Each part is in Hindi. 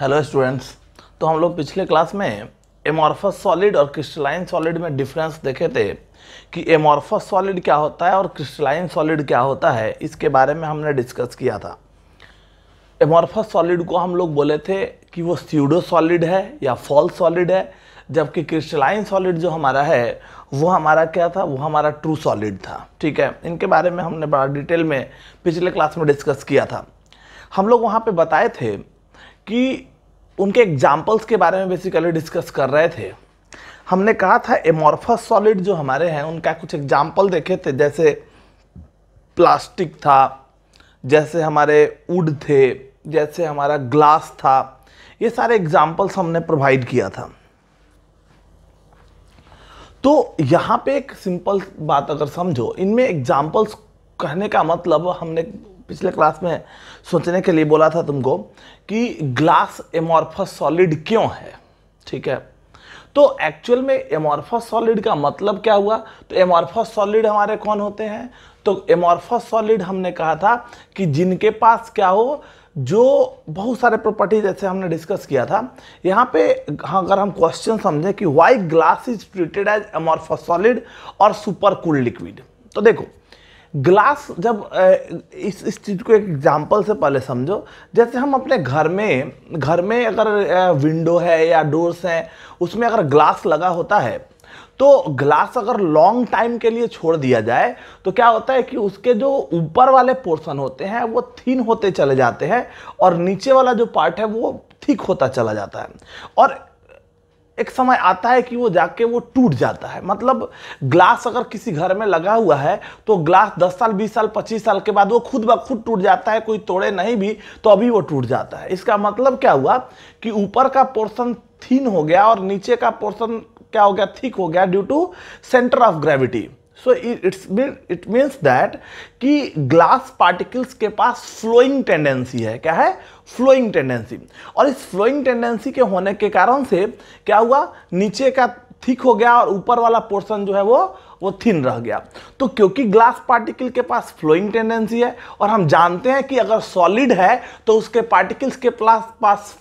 हेलो स्टूडेंट्स तो हम लोग पिछले क्लास में एमॉर्फस सॉलिड और क्रिस्टलाइन सॉलिड में डिफरेंस देखे थे कि एमॉर्फस सॉलिड क्या होता है और क्रिस्टलाइन सॉलिड क्या होता है इसके बारे में हमने डिस्कस किया था एमॉर्फस सॉलिड को हम लोग बोले थे कि वो स्यूडो सॉलिड है या फॉल्स सॉलिड है जबकि क्रिस्टलाइन सॉलिड जो हमारा है वो हमारा क्या था वो हमारा ट्रू सॉलिड था ठीक है इनके बारे में हमने बड़ा डिटेल में पिछले क्लास में डिस्कस किया था हम लोग वहाँ पे बताए थे कि उनके एग्जाम्पल्स के बारे में बेसिकली डिस्कस कर रहे थे हमने कहा था एमोर्फस सॉलिड जो हमारे हैं उनका कुछ एग्जाम्पल देखे थे जैसे प्लास्टिक था जैसे हमारे वुड थे जैसे हमारा ग्लास था ये सारे एग्जाम्पल्स हमने प्रोवाइड किया था तो यहाँ पे एक सिंपल बात अगर समझो इनमें एग्जाम्पल्स कहने का मतलब हमने पिछले क्लास में सोचने के लिए बोला था तुमको कि ग्लास एमॉर्फस सॉलिड क्यों है ठीक है तो एक्चुअल में एमॉर्फस सॉलिड का मतलब क्या हुआ तो एमॉर्फस सॉलिड हमारे कौन होते हैं तो एमॉर्फस सॉलिड हमने कहा था कि जिनके पास क्या हो जो बहुत सारे प्रॉपर्टी जैसे हमने डिस्कस किया था यहाँ पे अगर हम क्वेश्चन समझें कि why glass is treated as amorphous solid और सुपर कूल लिक्विड तो देखो ग्लास जब इस इस चीज़ को एक एग्जाम्पल से पहले समझो जैसे हम अपने घर में घर में अगर विंडो है या डोर्स हैं उसमें अगर ग्लास लगा होता है तो ग्लास अगर लॉन्ग टाइम के लिए छोड़ दिया जाए तो क्या होता है कि उसके जो ऊपर वाले पोर्शन होते हैं वो थीन होते चले जाते हैं और नीचे वाला जो पार्ट है वो थिक होता चला जाता है और एक समय आता है कि वो जाके वो टूट जाता है मतलब ग्लास अगर किसी घर में लगा हुआ है तो ग्लास 10 साल 20 साल 25 साल के बाद वो खुद ब खुद टूट जाता है कोई तोड़े नहीं भी तो अभी वो टूट जाता है इसका मतलब क्या हुआ कि ऊपर का पोर्शन थीन हो गया और नीचे का पोर्शन क्या हो गया थिक हो गया due to centre of gravity so it's mean it means that कि ग्लास पार्टिकल्स के पास फ्लोइंग टेंडेंसी है क्या है फ्लोइंग टेंडेंसी और इस फ्लोइंग टेंडेंसी के होने के कारण से क्या हुआ नीचे का थिक हो गया और ऊपर वाला पोर्शन जो है वो वो थिन रह गया तो क्योंकि ग्लास पार्टिकल के पास फ्लोइंग टेंडेंसी है और हम जानते हैं कि अगर सॉलिड है तो उसके पार्टिकल्स के पास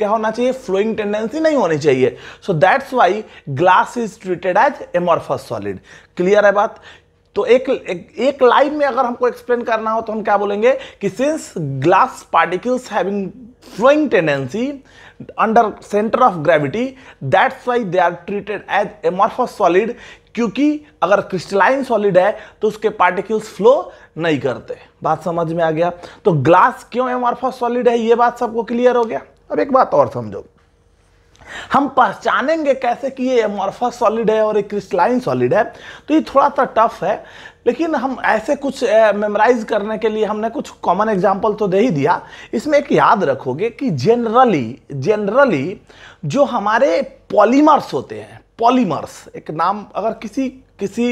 क्या होना चाहिए फ्लोइंग टेंडेंसी नहीं होनी चाहिए so that's why glass is treated as amorphous solid clear है बात तो एक एक, एक लाइन में अगर हमको एक्सप्लेन करना हो तो हम क्या बोलेंगे कि since glass particles having flowing tendency under centre of gravity that's why they are treated as amorphous solid क्योंकि अगर क्रिस्टलाइन सॉलिड है तो उसके पार्टिकल्स फ्लो नहीं करते बात समझ में आ गया तो ग्लास क्यों एमोरफस सॉलिड है ये बात सबको क्लियर हो गया अब एक बात और समझो हम पहचानेंगे कैसे कि ये एमॉर्फस सॉलिड है और ये क्रिस्टलाइन सॉलिड है तो ये थोड़ा सा टफ है लेकिन हम ऐसे कुछ मेमोराइज करने के लिए हमने कुछ कॉमन एग्जाम्पल तो दे ही दिया इसमें एक याद रखोगे कि जनरली जनरली जो हमारे पॉलीमर्स होते हैं पॉलीमर्स एक नाम अगर किसी किसी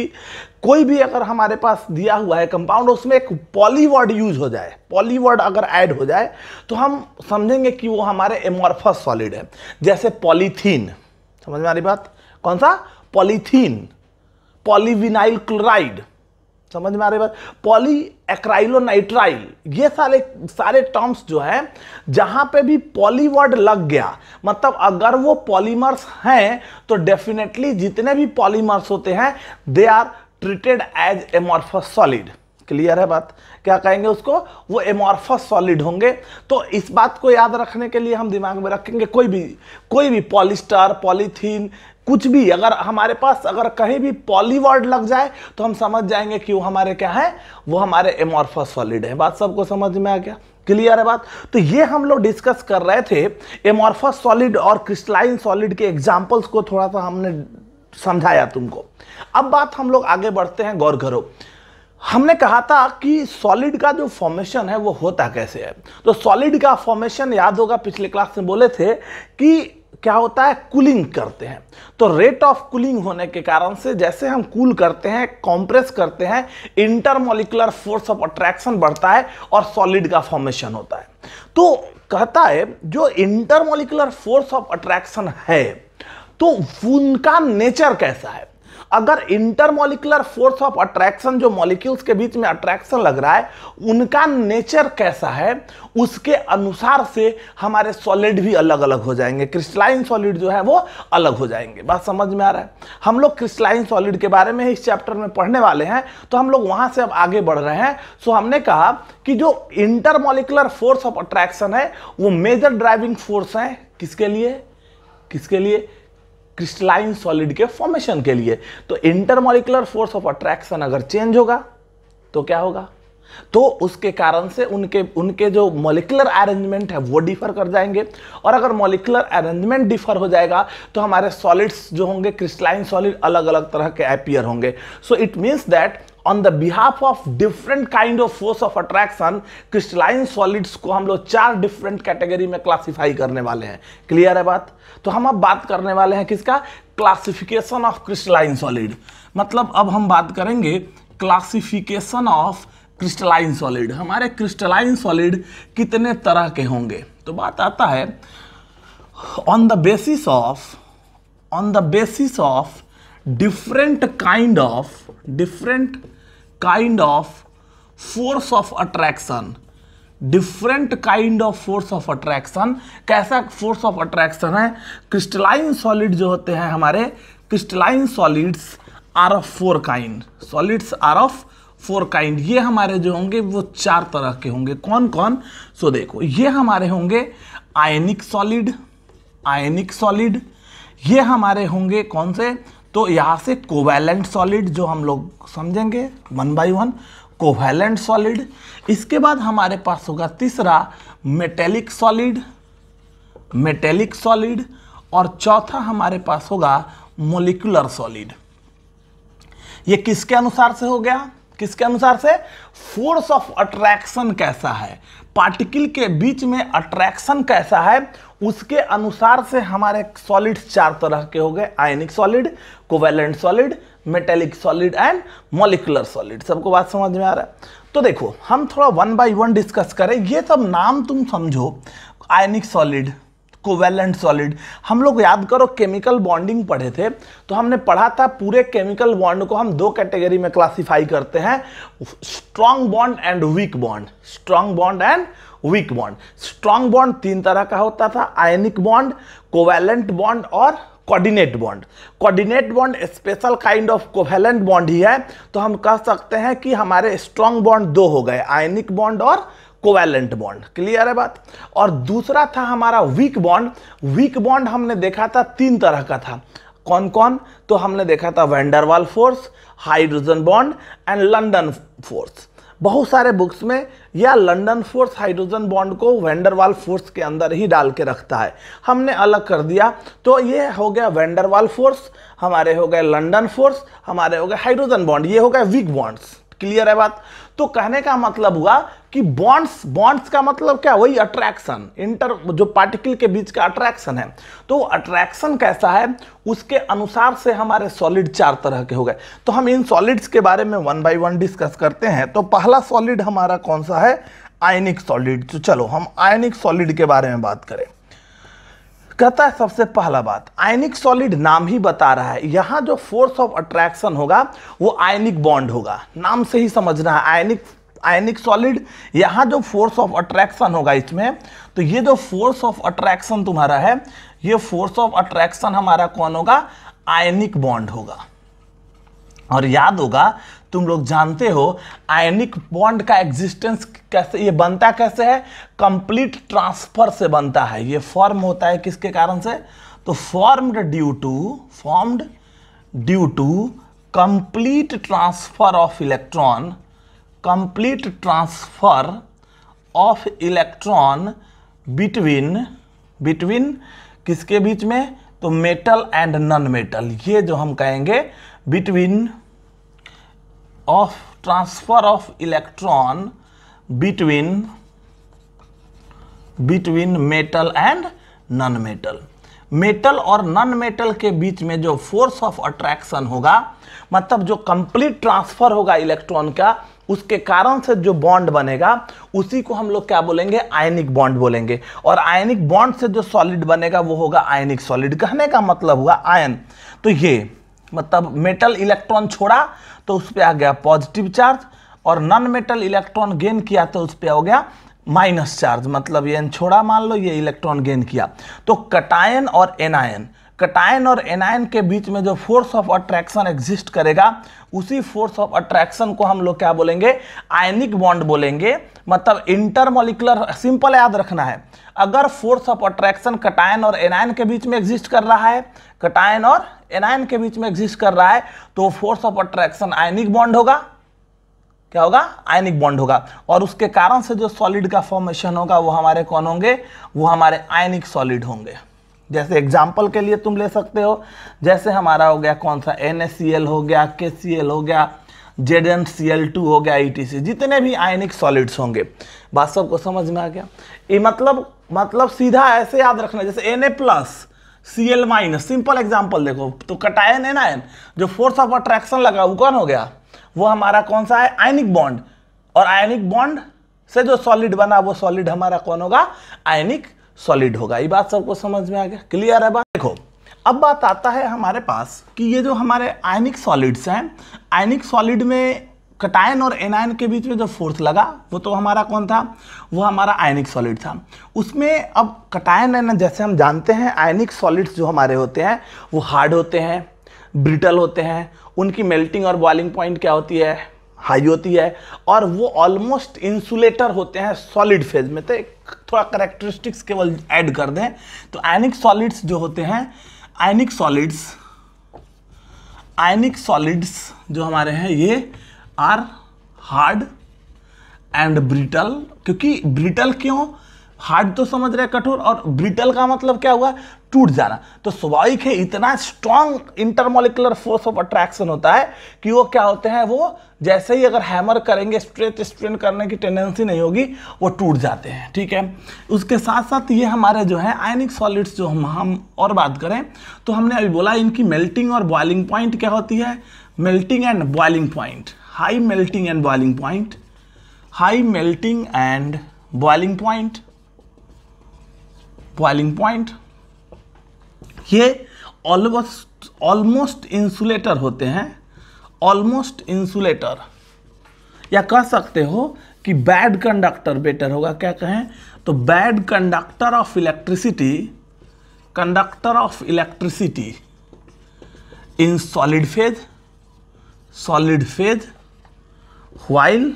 कोई भी अगर हमारे पास दिया हुआ है कंपाउंड उसमें एक पॉलीवर्ड यूज हो जाए पॉलीवर्ड अगर ऐड हो जाए तो हम समझेंगे कि वो हमारे एमोरफस सॉलिड है जैसे पॉलीथीन समझ में आ रही बात कौन सा पॉलीथीन पॉलीविनाइल क्लोराइड समझ में आ रही बात पॉली एक्राइलोनाइट्राइल ये सारे सारे टर्म्स जो है जहां पे भी पॉलीवर्ड लग गया मतलब अगर वो पॉलीमर्स हैं तो डेफिनेटली जितने भी पॉलीमर्स होते हैं they are treated as amorphous solid clear है बात क्या कहेंगे उसको वो एमोर्फस सॉलिड होंगे तो इस बात को याद रखने के लिए हम दिमाग में रखेंगे कोई भी कोई भी पॉलिस्टर पॉलीथीन कुछ भी अगर हमारे पास अगर कहीं भी पॉलीवर्ड लग जाए तो हम समझ जाएंगे कि वो हमारे क्या है वो हमारे एमोरफस सॉलिड है बात सबको समझ में आ गया क्लियर है बात तो ये हम लोग डिस्कस कर रहे थे एमोरफस सॉलिड और क्रिस्टलाइन सॉलिड के एग्जाम्पल्स को थोड़ा सा हमने समझाया तुमको अब बात हम लोग आगे बढ़ते हैं गौर करो हमने कहा था कि सॉलिड का जो फॉर्मेशन है वो होता कैसे है तो सॉलिड का फॉर्मेशन याद होगा पिछले क्लास में बोले थे कि क्या होता है कूलिंग करते हैं तो रेट ऑफ कूलिंग होने के कारण से जैसे हम कूल करते हैं कॉम्प्रेस करते हैं इंटरमोलिकुलर फोर्स ऑफ अट्रैक्शन बढ़ता है और सॉलिड का फॉर्मेशन होता है तो कहता है जो इंटरमोलिकुलर फोर्स ऑफ अट्रैक्शन है तो उनका नेचर कैसा है अगर इंटरमोलिकुलर फोर्स ऑफ अट्रैक्शन जो मॉलिक्यूल्स के बीच में अट्रैक्शन लग रहा है उनका नेचर कैसा है उसके अनुसार से हमारे सॉलिड भी अलग अलग हो जाएंगे क्रिस्टलाइन सॉलिड जो है वो अलग हो जाएंगे बात समझ में आ रहा है हम लोग क्रिस्टलाइन सॉलिड के बारे में इस चैप्टर में पढ़ने वाले हैं तो हम लोग वहां से अब आगे बढ़ रहे हैं सो हमने कहा कि जो इंटरमोलिकुलर फोर्स ऑफ अट्रैक्शन है वो मेजर ड्राइविंग फोर्स है किसके लिए किसके लिए क्रिस्टलाइन सॉलिड के फॉर्मेशन के लिए तो इंटरमोलिकुलर फोर्स ऑफ अट्रैक्शन अगर चेंज होगा तो क्या होगा तो उसके कारण से उनके उनके जो मोलिकुलर अरेंजमेंट है वो डिफर कर जाएंगे और अगर मोलिकुलर अरेंजमेंट डिफर हो जाएगा तो हमारे सॉलिड्स जो होंगे क्रिस्टलाइन सॉलिड अलग अलग तरह के अपियर होंगे so it means that on the behalf of different kind of force of attraction crystalline solids को हम लोग चार डिफरेंट कैटेगरी में क्लासिफाई करने वाले हैं क्लियर है बात तो हम अब बात करने वाले हैं किसका क्लासिफिकेशन ऑफ क्रिस्टलाइन सॉलिड मतलब अब हम बात करेंगे क्लासिफिकेशन ऑफ क्रिस्टलाइन सॉलिड हमारे क्रिस्टलाइन सॉलिड कितने तरह के होंगे तो बात आता है on the basis of on the basis of different kind of different kind of force of attraction different kind of force of attraction कैसा फोर्स ऑफ अट्रैक्शन है क्रिस्टलाइन सॉलिड जो होते हैं हमारे crystalline solids are of four kind solids are of four kind ये हमारे जो होंगे वो चार तरह के होंगे कौन कौन सो देखो ये हमारे होंगे आयनिक सॉलिड आयनिक सॉलिड ये हमारे होंगे कौन से तो यहाँ से कोवैलेंट सॉलिड जो हम लोग समझेंगे one by one covalent solid इसके बाद हमारे पास होगा तीसरा मेटेलिक सॉलिड मेटेलिक सॉलिड और चौथा हमारे पास होगा मोलिकुलर सॉलिड ये किसके अनुसार से हो गया किसके अनुसार से फोर्स ऑफ अट्रैक्शन कैसा है पार्टिकल के बीच में अट्रैक्शन कैसा है उसके अनुसार से हमारे सॉलिड चार तरह के हो गए ionic solid covalent solid metallic solid and molecular solid सबको बात समझ में आ रहा है तो देखो हम थोड़ा वन बाय वन डिस्कस करें ये सब नाम तुम समझो आयनिक सॉलिड कोवेलेंट सॉलिड हम लोग याद करो केमिकल बॉन्डिंग पढ़े थे तो हमने पढ़ा था पूरे केमिकल बॉन्ड को हम दो कैटेगरी में क्लासिफाई करते हैं strong bond and weak bond strong bond and weak bond strong bond तीन तरह का होता था आयनिक बॉन्ड कोवेलेंट बॉन्ड और coordinate bond coordinate bond special kind of covalent bond ही है तो हम कह सकते हैं कि हमारे स्ट्रांग बॉन्ड दो हो गए आयनिक बॉन्ड और कोवेलेंट बॉन्ड क्लियर है बात और दूसरा था हमारा वीक बॉन्ड वीक बॉन्ड हमने देखा था तीन तरह का था कौन कौन तो हमने देखा था Van der Waals force hydrogen bond and London force बहुत सारे बुक्स में या लंडन फोर्स हाइड्रोजन बॉन्ड को वेंडरवाल फोर्स के अंदर ही डाल के रखता है हमने अलग कर दिया तो ये हो गया वेंडरवाल फोर्स हमारे हो गए लंडन फोर्स हमारे हो गए हाइड्रोजन बॉन्ड ये हो गए वीक बॉन्ड्स क्लियर है बात तो कहने का मतलब हुआ कि बॉन्ड्स बॉन्ड्स का मतलब क्या वही अट्रैक्शन इंटर जो पार्टिकल के बीच का अट्रैक्शन है तो अट्रैक्शन कैसा है उसके अनुसार से हमारे सॉलिड चार तरह के हो गए तो हम इन सॉलिड्स के बारे में वन बाई वन डिस्कस करते हैं तो पहला सॉलिड हमारा कौन सा है आयनिक सॉलिड तो चलो हम आयनिक सॉलिड के बारे में बात करें कहता है सबसे पहला बात आयनिक सॉलिड नाम ही बता रहा है यहां जो फोर्स ऑफ अट्रैक्शन होगा वो आयनिक बॉन्ड होगा नाम से ही समझना है आयनिक आयनिक सॉलिड यहां जो फोर्स ऑफ अट्रैक्शन होगा इसमें तो ये जो फोर्स ऑफ अट्रैक्शन तुम्हारा है ये फोर्स ऑफ अट्रैक्शन हमारा कौन होगा आयनिक बॉन्ड होगा और याद होगा तुम लोग जानते हो आयनिक बॉन्ड का एग्जिस्टेंस कैसे ये बनता कैसे है कंप्लीट ट्रांसफर से बनता है ये फॉर्म होता है किसके कारण से तो formed due to formed due to complete transfer of electron complete transfer of electron between between किसके बीच में तो मेटल एंड नॉन मेटल ये जो हम कहेंगे between of transfer of electron between between metal and non-metal metal और नॉन मेटल के बीच में जो फोर्स ऑफ अट्रैक्शन होगा मतलब जो कंप्लीट ट्रांसफर होगा इलेक्ट्रॉन का उसके कारण से जो बॉन्ड बनेगा उसी को हम लोग क्या बोलेंगे आयनिक बॉन्ड बोलेंगे और आयनिक बॉन्ड से जो सॉलिड बनेगा वो होगा आयनिक सॉलिड कहने का मतलब हुआ आयन तो ये मतलब मेटल इलेक्ट्रॉन छोड़ा तो उस पर आ गया पॉजिटिव चार्ज और नॉन मेटल इलेक्ट्रॉन गेन किया तो उस पर हो गया माइनस चार्ज मतलब ये छोड़ा मान लो ये इलेक्ट्रॉन गेन किया तो कटायन और एनायन कटायन और एनायन के बीच में जो फोर्स ऑफ अट्रैक्शन एग्जिस्ट करेगा उसी फोर्स ऑफ अट्रैक्शन को हम लोग क्या बोलेंगे आयनिक बॉन्ड बोलेंगे मतलब इंटरमोलिकुलर सिंपल याद रखना है अगर फोर्स ऑफ अट्रैक्शन कटायन और एनायन के बीच में एग्जिस्ट कर रहा है कटायन और एनायन के बीच में एग्जिस्ट कर रहा है तो force of attraction ionic bond होगा क्या होगा आयनिक बॉन्ड होगा और उसके कारण से जो सॉलिड का फॉर्मेशन होगा वो हमारे कौन होंगे वो हमारे आयनिक सॉलिड होंगे जैसे एग्जाम्पल के लिए तुम ले सकते हो जैसे हमारा हो गया कौन सा एन हो गया के हो गया Z N C L two हो गया ई e जितने भी आयनिक सॉलिड्स होंगे बात सबको समझ में आ गया ये मतलब मतलब सीधा ऐसे याद रखना जैसे N A plus C L minus simple example देखो तो कटायन एन आयन जो फोर्स ऑफ अट्रैक्शन लगा वो कौन हो गया वो हमारा कौन सा है आयनिक बॉन्ड और आयनिक बॉन्ड से जो सॉलिड बना वो सॉलिड हमारा कौन होगा आयनिक सॉलिड होगा ये बात सबको समझ में आ गया क्लियर है बात देखो अब बात आता है हमारे पास कि ये जो हमारे आयनिक सॉलिड्स हैं आयनिक सॉलिड में कटायन और एनायन के बीच में जो फोर्स लगा वो तो हमारा कौन था वो हमारा आयनिक सॉलिड था उसमें अब कटायन एन जैसे हम जानते हैं आयनिक सॉलिड्स जो हमारे होते हैं वो हार्ड होते हैं ब्रिटल होते हैं उनकी मेल्टिंग और बॉइलिंग पॉइंट क्या होती है हाई होती है और वो ऑलमोस्ट इंसुलेटर होते हैं सॉलिड फेज में तो एक थोड़ा करेक्टरिस्टिक्स केवल ऐड कर दें तो आयनिक सॉलिड्स जो होते हैं आयनिक सॉलिड्स आयनिक सॉलिड्स जो हमारे हैं ये आर हार्ड एंड ब्रिटल क्योंकि ब्रिटल क्यों हार्ड तो समझ रहे कठोर और ब्रिटल का मतलब क्या हुआ टूट जाना तो स्वाभाविक है इतना strong intermolecular force of attraction होता है कि वो क्या होते हैं वो जैसे ही अगर हैमर करेंगे स्ट्रेच स्ट्रेन करने की टेंडेंसी नहीं होगी वो टूट जाते हैं ठीक है उसके साथ साथ ये हमारे जो है आयनिक सॉलिड्स जो हम हम और बात करें तो हमने अभी बोला इनकी मेल्टिंग और बॉइलिंग पॉइंट क्या होती है melting and boiling point high melting and boiling point high melting and boiling point boiling point ये ऑलमोस्ट ऑलमोस्ट इंसुलेटर होते हैं ऑलमोस्ट इंसुलेटर या कह सकते हो कि बैड कंडक्टर बेटर होगा क्या कहें तो bad conductor of electricity conductor of electricity in solid phase solid phase while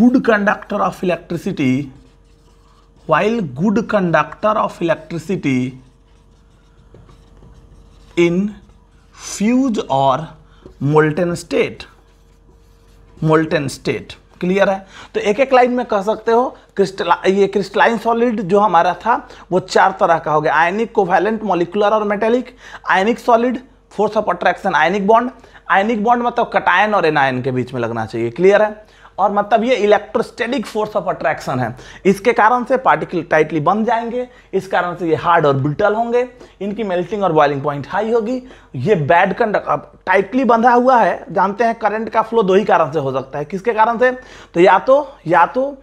good conductor of electricity while good conductor of electricity in fuse और molten state molten state clear है तो एक एक लाइन में कह सकते हो क्रिस्टला ये क्रिस्टलाइन सॉलिड जो हमारा था वो चार तरह का हो गया आयनिक कोवैलेंट मोलिकुलर और metallic ionic solid force of attraction ionic bond ionic bond मतलब कटायन और एनायन के बीच में लगना चाहिए क्लियर है और मतलब ये इलेक्ट्रोस्टेटिक फोर्स ऑफ अट्रैक्शन है इसके कारण से पार्टिकल टाइटली बंध जाएंगे इस कारण से ये हार्ड और ब्रिटल होंगे इनकी मेल्टिंग और बॉइलिंग पॉइंट हाई होगी ये बैड कंडक्ट अब टाइटली बंधा हुआ है जानते हैं करंट का फ्लो दो ही कारण से हो सकता है किसके कारण से तो या तो या तो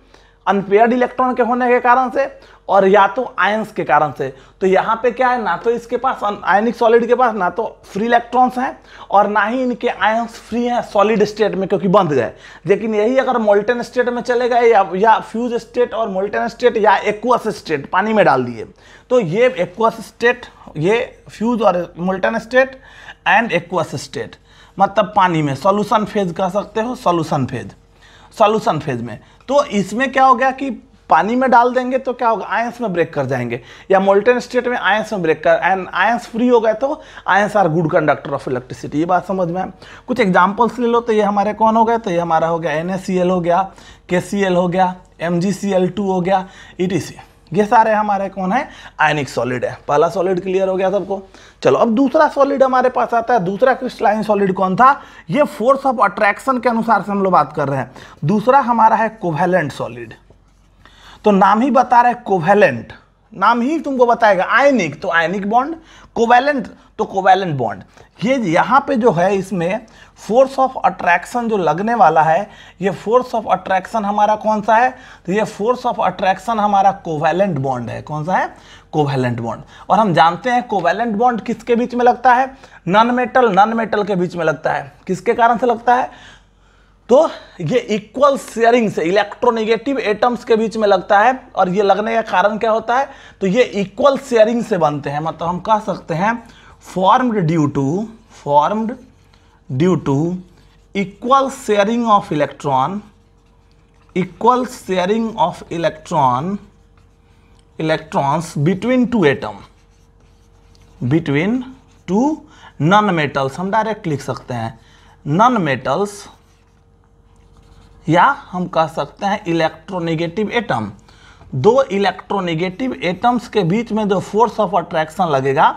अनपेयर्ड इलेक्ट्रॉन के होने के कारण से और या तो आयंस के कारण से तो यहाँ पे क्या है ना तो इसके पास आयनिक सॉलिड के पास ना तो फ्री इलेक्ट्रॉन्स हैं और ना ही इनके आयंस फ्री हैं सॉलिड स्टेट में क्योंकि बंद गए लेकिन यही अगर मोल्टेन स्टेट में चले गए या, या फ्यूज स्टेट और मोल्टेन स्टेट या एक्वस स्टेट पानी में डाल दिए तो ये एक्वस स्टेट ये फ्यूज और molten state and aqueous state मतलब पानी में सोल्यूशन फेज कह सकते हो सोल्यूशन फेज सोल्यूशन फेज में तो इसमें क्या हो गया कि पानी में डाल देंगे तो क्या होगा आयंस में ब्रेक कर जाएंगे या मोल्टेन स्टेट में आयंस में ब्रेक कर एंड आयंस फ्री हो गए तो ions are good conductor of electricity ये बात समझ में कुछ एग्जाम्पल्स ले लो तो ये हमारे कौन हो गए तो ये हमारा हो गया एन हो गया के हो गया एम हो गया ई ये सारे हमारे कौन है आयनिक सॉलिड है पहला सॉलिड क्लियर हो गया सबको चलो अब दूसरा सॉलिड हमारे पास आता है दूसरा क्रिस्टलाइन सॉलिड कौन था ये फोर्स ऑफ अट्रैक्शन के अनुसार से हम लोग बात कर रहे हैं दूसरा हमारा है कोवेलेंट सॉलिड तो नाम ही बता रहा है कोवेलेंट नाम ही तुमको बताएगा आयनिक तो आयनिक बॉन्ड कोवेलेंट तो कोवेलेंट बॉन्ड ये यहाँ पे जो है इसमें फोर्स ऑफ अट्रैक्शन जो लगने वाला है ये फोर्स ऑफ अट्रैक्शन हमारा कौन सा है तो ये फोर्स ऑफ अट्रैक्शन हमारा कोवेलेंट बॉन्ड है कौन सा है कोवेलेंट बॉन्ड और हम जानते हैं कोवेलेंट बॉन्ड किसके बीच में लगता है नॉन मेटल नॉन मेटल के बीच में लगता है किसके कारण से लगता है तो ये इक्वल शेयरिंग से इलेक्ट्रोनेगेटिव एटम्स के बीच में लगता है और ये लगने का कारण क्या होता है तो ये इक्वल शेयरिंग से बनते हैं मतलब हम कह सकते हैं formed due to formed due to equal sharing of electron equal sharing of electron electrons between two atom between two non metals हम डायरेक्ट लिख सकते हैं नॉन मेटल्स या हम कह सकते हैं इलेक्ट्रोनेगेटिव एटम दो इलेक्ट्रोनेगेटिव एटम्स के बीच में जो फोर्स ऑफ अट्रैक्शन लगेगा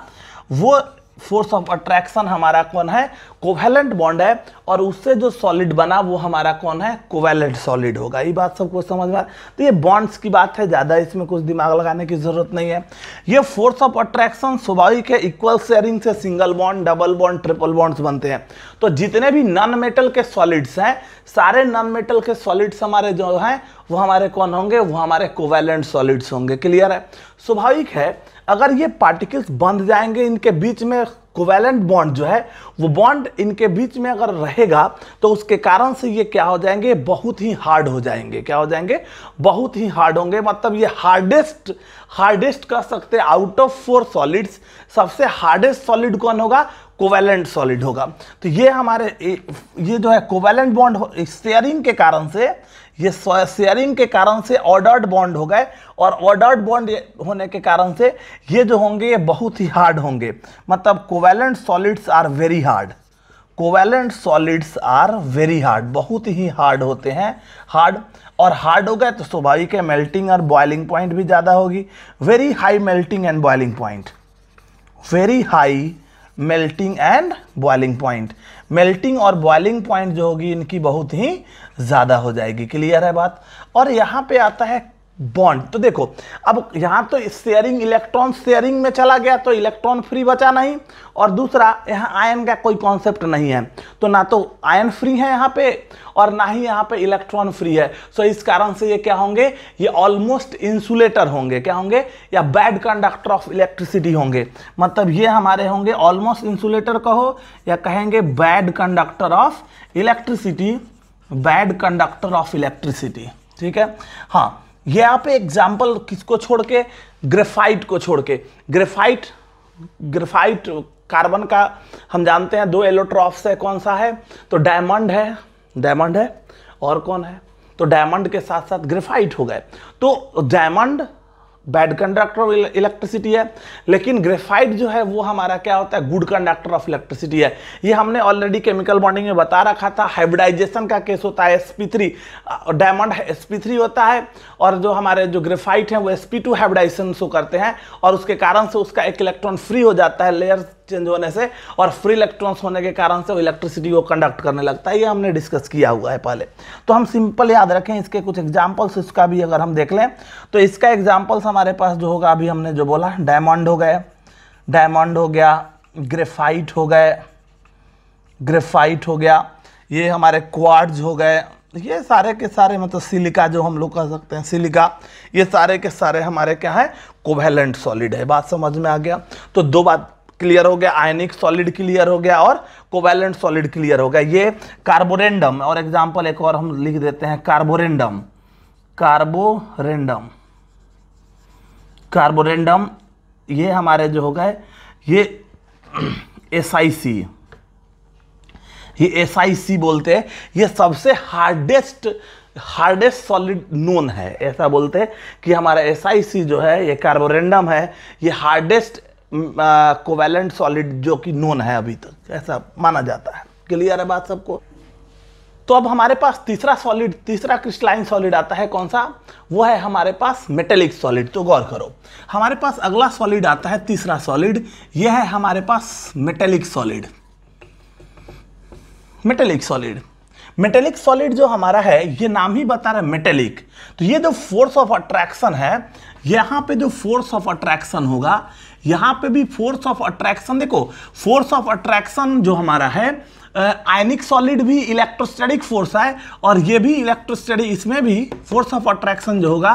वो फोर्स ऑफ अट्रैक्शन हमारा कौन है कोवेलेंट बॉन्ड है और उससे जो सॉलिड बना वो हमारा कौन है कोवेलेंट सॉलिड होगा ये बात सबको समझ में तो ये बॉन्ड्स की बात है ज़्यादा इसमें कुछ दिमाग लगाने की ज़रूरत नहीं है ये फोर्स ऑफ अट्रैक्शन स्वाभाविक है इक्वल शेयरिंग से single bond double bond triple bonds बनते हैं तो जितने भी नॉन मेटल के सॉलिड्स हैं सारे नॉन मेटल के सॉलिड्स हमारे जो हैं वो हमारे कौन होंगे वो हमारे कोवेलेंट सॉलिड्स होंगे क्लियर है स्वाभाविक है अगर ये पार्टिकल्स बंध जाएंगे इनके बीच में कोवेलेंट बॉन्ड जो है वो बॉन्ड इनके बीच में अगर रहेगा तो उसके कारण से ये क्या हो जाएंगे बहुत ही हार्ड हो जाएंगे क्या हो जाएंगे बहुत ही हार्ड होंगे मतलब ये हार्डेस्ट हार्डेस्ट कह सकते हैं आउट ऑफ फोर सॉलिड्स सबसे हार्डेस्ट सॉलिड कौन होगा कोवेलेंट सॉलिड होगा तो ये हमारे ये जो है कोवेलेंट बॉन्ड शेयरिंग के कारण से ये शेयरिंग के कारण से ऑर्डर्ड बॉन्ड हो गए और ऑर्डर्ड बॉन्ड होने के कारण से ये जो होंगे ये बहुत ही हार्ड होंगे मतलब कोवे covalent solids are very hard covalent solids are very hard बहुत ही हार्ड होते हैं हार्ड और हार्ड हो गए तो स्वाभाविक है मेल्टिंग और बॉयलिंग पॉइंट भी ज़्यादा होगी very high melting and boiling point very high melting and boiling point melting और बॉयलिंग पॉइंट जो होगी इनकी बहुत ही ज़्यादा हो जाएगी क्लियर है बात और यहाँ पे आता है बॉन्ड तो देखो अब यहां तो शेयरिंग इलेक्ट्रॉन शेयरिंग में चला गया तो इलेक्ट्रॉन फ्री बचा नहीं और दूसरा यहां आयन का कोई कॉन्सेप्ट नहीं है तो ना तो आयन फ्री है यहां पे और ना ही यहां पे इलेक्ट्रॉन फ्री है सो इस कारण से ये क्या होंगे ये ऑलमोस्ट इंसुलेटर होंगे क्या होंगे या बैड कंडक्टर ऑफ इलेक्ट्रिसिटी होंगे मतलब ये हमारे होंगे ऑलमोस्ट इंसुलेटर कहो या कहेंगे bad conductor of electricity bad conductor of electricity ठीक है हाँ यहाँ पे एग्जाम्पल किसको छोड़ के ग्रेफाइट को छोड़ के ग्रेफाइट ग्रेफाइट कार्बन का हम जानते हैं दो एलोट्रॉफ्स है कौन सा है तो डायमंड है डायमंड है और कौन है तो डायमंड के साथ साथ ग्रेफाइट हो गए तो diamond bad conductor of electricity है लेकिन ग्रेफाइट जो है वो हमारा क्या होता है गुड कंडक्टर ऑफ इलेक्ट्रिसिटी है ये हमने ऑलरेडी केमिकल बॉन्डिंग में बता रखा था हाइब्रिडाइजेशन का केस होता है sp3 डायमंड sp3 होता है और जो हमारे जो ग्रेफाइट है वो sp2 हाइब्रिडाइजेशन शो करते हैं और उसके कारण से उसका एक इलेक्ट्रॉन फ्री हो जाता है लेयर चेंज होने से और फ्री इलेक्ट्रॉन्स होने के कारण से वो इलेक्ट्रिसिटी को कंडक्ट करने लगता है ये हमने डिस्कस किया हुआ है पहले तो हम सिंपल याद रखें इसके कुछ एग्जाम्पल्स इसका भी अगर हम देख लें तो इसका एग्जाम्पल्स हमारे पास जो होगा अभी हमने जो बोला डायमंड हो गए डायमंड हो गया ग्रेफाइट हो गए ग्रेफाइट हो गया ये हमारे क्वार्ड्स हो गए ये सारे के सारे मतलब सिलिका जो हम लोग कह सकते हैं सिलिका ये सारे के सारे हमारे क्या है कोवेलेंट सॉलिड है बात समझ में आ गया तो दो बात क्लियर हो गया आयनिक सॉलिड क्लियर हो गया और कोवेलेंट सॉलिड क्लियर हो गया ये कार्बोरेंडम और एग्जाम्पल एक और हम लिख देते हैं कार्बोरेंडम कार्बोरेंडम कार्बोरेंडम ये हमारे जो हो गए ये एस आई सी ये एस आई सी बोलते हैं ये सबसे हार्डेस्ट हार्डेस्ट सॉलिड नोन है ऐसा बोलते हैं कि हमारा एस आई सी जो है ये कार्बोरेंडम है ये हार्डेस्ट कोवेलेंट सॉलिड जो कि नोन है अभी तक ऐसा माना जाता है क्लियर है बात सबको तो अब हमारे पास तीसरा सॉलिड तीसरा क्रिस्टलाइन सॉलिड आता है कौन सा वो है हमारे पास मेटेलिक सॉलिड तो गौर करो हमारे पास अगला सॉलिड आता है तीसरा सॉलिड यह है हमारे पास metallic solid metallic solid metallic solid जो हमारा है ये नाम ही बता रहा है मेटेलिक तो ये जो फोर्स ऑफ अट्रैक्शन है यहाँ पे जो फोर्स ऑफ अट्रैक्शन होगा यहां पे भी फोर्स ऑफ अट्रैक्शन देखो फोर्स ऑफ अट्रैक्शन जो हमारा है आयनिक सॉलिड भी इलेक्ट्रोस्टैटिक फोर्स है और ये भी इलेक्ट्रोस्टैटिक इसमें भी फोर्स ऑफ अट्रैक्शन जो होगा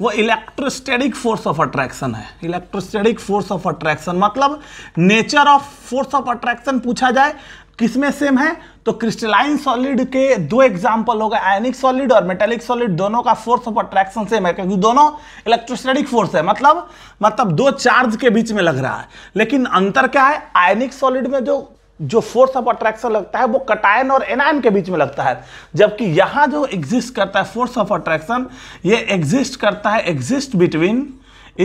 वो इलेक्ट्रोस्टैटिक फोर्स ऑफ अट्रैक्शन है इलेक्ट्रोस्टैटिक फोर्स ऑफ अट्रैक्शन मतलब nature of force of attraction पूछा जाए किसमें सेम है तो क्रिस्टलाइन सॉलिड के दो एग्जाम्पल हो गए आयनिक सॉलिड और मेटेलिक सॉलिड दोनों का फोर्स ऑफ अट्रैक्शन सेम है क्योंकि दोनों इलेक्ट्रोस्टैटिक फोर्स है मतलब मतलब दो चार्ज के बीच में लग रहा है लेकिन अंतर क्या है आयनिक सॉलिड में जो जो फोर्स ऑफ अट्रैक्शन लगता है वो कटायन और एनायन के बीच में लगता है जबकि यहाँ जो एग्जिस्ट करता है फोर्स ऑफ अट्रैक्शन ये एग्जिस्ट करता है एग्जिस्ट बिटवीन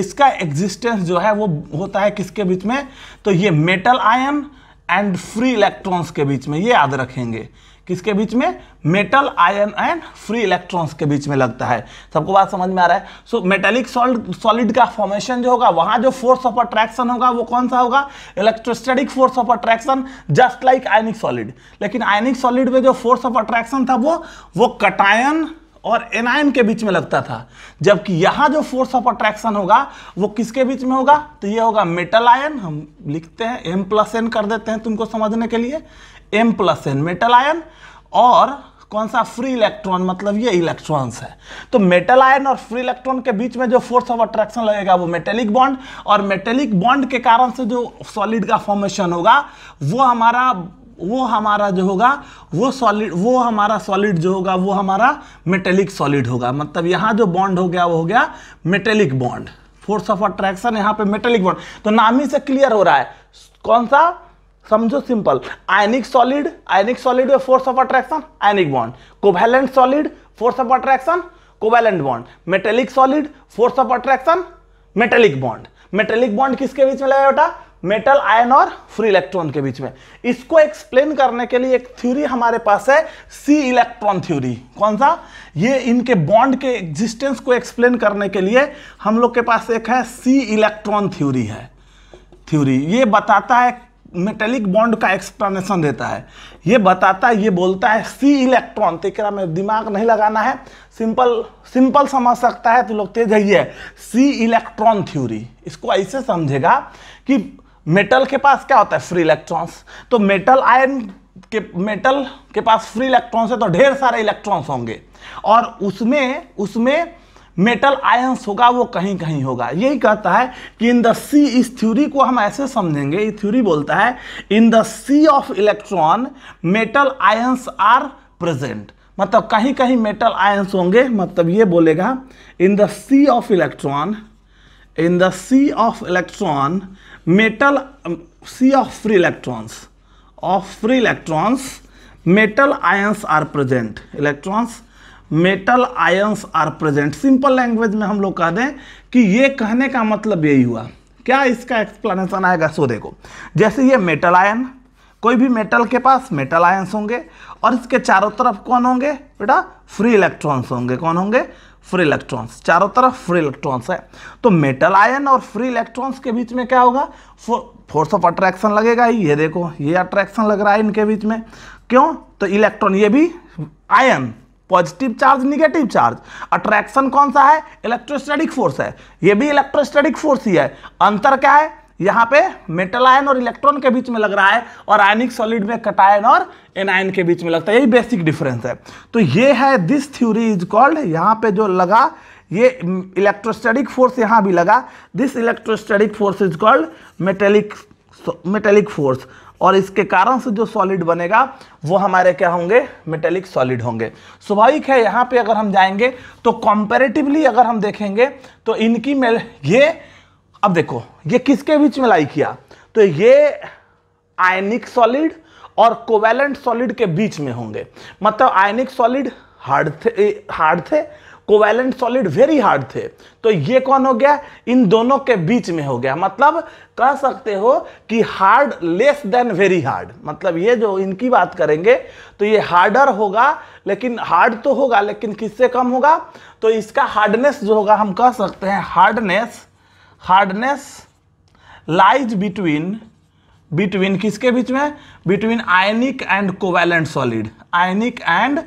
इसका एग्जिस्टेंस जो है वो होता है किसके बीच में तो ये metal ion and free electrons के बीच में ये याद रखेंगे किसके बीच में metal ion and free electrons के बीच में लगता है सबको बात समझ में आ रहा है सो मेटेलिक सॉल्ड सॉलिड का फॉर्मेशन जो होगा वहां जो फोर्स ऑफ अट्रैक्शन होगा वो कौन सा होगा electrostatic force of attraction just like ionic solid लेकिन आयनिक सॉलिड में जो फोर्स ऑफ अट्रैक्शन था वो वो कटायन और एनायन के बीच में लगता था जबकि यहां जो फोर्स ऑफ अट्रैक्शन होगा वो किसके बीच में होगा तो ये होगा मेटल आयन हम लिखते हैं एम प्लस एन कर देते हैं तुमको समझने के लिए M plus N metal ion और कौन सा फ्री इलेक्ट्रॉन मतलब ये इलेक्ट्रॉन्स है तो मेटल आयन और फ्री इलेक्ट्रॉन के बीच में जो फोर्स ऑफ अट्रैक्शन लगेगा वो मेटेलिक बॉन्ड और मेटेलिक बॉन्ड के कारण से जो सॉलिड का फॉर्मेशन होगा वो हमारा वो हमारा जो होगा वो सॉलिड वो हमारा सॉलिड जो होगा वो हमारा मेटेलिक सॉलिड होगा मतलब यहाँ जो बॉन्ड हो गया वो हो गया metallic bond force of attraction यहाँ पे मेटेलिक बॉन्ड तो नाम ही से क्लियर हो रहा है कौन सा समझो simple ionic solid ionic solid में force of attraction ionic bond covalent solid force of attraction covalent bond metallic solid force of attraction metallic bond metallic bond किसके बीच में लगा बेटा मेटल आयन और फ्री इलेक्ट्रॉन के बीच में इसको एक्सप्लेन करने के लिए एक थ्योरी हमारे पास है सी इलेक्ट्रॉन थ्योरी कौन सा ये इनके बॉन्ड के एग्जिस्टेंस को एक्सप्लेन करने के लिए हम लोग के पास एक है सी इलेक्ट्रॉन थ्योरी है थ्योरी ये बताता है मेटेलिक बॉन्ड का एक्सप्लेनेशन देता है ये बताता है ये बोलता है सी इलेक्ट्रॉन तो एकरा में दिमाग नहीं लगाना है सिंपल सिंपल समझ सकता है तो लोग तेज है सी इलेक्ट्रॉन थ्योरी इसको ऐसे समझेगा कि मेटल के पास क्या होता है फ्री इलेक्ट्रॉन्स तो मेटल आयन के मेटल के पास फ्री इलेक्ट्रॉन्स है तो ढेर सारे इलेक्ट्रॉन्स होंगे और उसमें उसमें मेटल आयंस होगा वो कहीं कहीं होगा यही कहता है कि इन द सी इस थ्योरी को हम ऐसे समझेंगे ये थ्योरी बोलता है in the sea of electron metal ions are present मतलब कहीं कहीं मेटल आयंस होंगे मतलब ये बोलेगा in the sea of electron in the sea of electron metal sea of free electrons of free electrons metal ions are present electrons metal ions are present simple language में हम लोग कह दें कि ये कहने का मतलब यही हुआ क्या इसका एक्सप्लेनेशन आएगा सो देखो जैसे ये मेटल आयन कोई भी मेटल के पास मेटल आयंस होंगे और इसके चारों तरफ कौन होंगे बेटा फ्री इलेक्ट्रॉन्स होंगे कौन होंगे फ्री इलेक्ट्रॉन्स चारों तरफ फ्री इलेक्ट्रॉन्स है तो मेटल आयन और फ्री इलेक्ट्रॉन्स के बीच में क्या होगा फोर्स ऑफ अट्रैक्शन लगेगा ही ये देखो ये अट्रैक्शन लग रहा है इनके बीच में क्यों तो इलेक्ट्रॉन ये भी ion positive charge negative charge attraction कौन सा है इलेक्ट्रोस्टैटिक फोर्स है ये भी इलेक्ट्रोस्टैटिक फोर्स ही है अंतर क्या है यहाँ पे मेटल आयन और इलेक्ट्रॉन के बीच में लग रहा है और आयनिक सॉलिड में कटायन और एनायन के बीच में लगता है यही बेसिक डिफरेंस है तो ये है दिस थ्यूरी इज कॉल्ड यहाँ पे जो लगा ये इलेक्ट्रोस्टेटिक फोर्स यहाँ भी लगा this electrostatic force is called metallic metallic force और इसके कारण से जो सॉलिड बनेगा वो हमारे क्या होंगे मेटेलिक सॉलिड होंगे स्वाभाविक है यहाँ पे अगर हम जाएंगे तो कॉम्पेरेटिवली अगर हम देखेंगे तो इनकी मेल ये अब देखो ये किसके बीच में लाई किया तो ये आयनिक सॉलिड और कोवेलेंट सॉलिड के बीच में होंगे मतलब आयनिक सॉलिड हार्ड थे हार्ड थे कोवेलेंट सॉलिड वेरी हार्ड थे तो ये कौन हो गया इन दोनों के बीच में हो गया मतलब कह सकते हो कि hard less than very hard मतलब ये जो इनकी बात करेंगे तो ये हार्डर होगा लेकिन हार्ड तो होगा लेकिन किससे कम होगा तो इसका हार्डनेस जो होगा हम कह सकते हैं hardness hardness lies between between किसके बीच में between ionic and covalent solid ionic and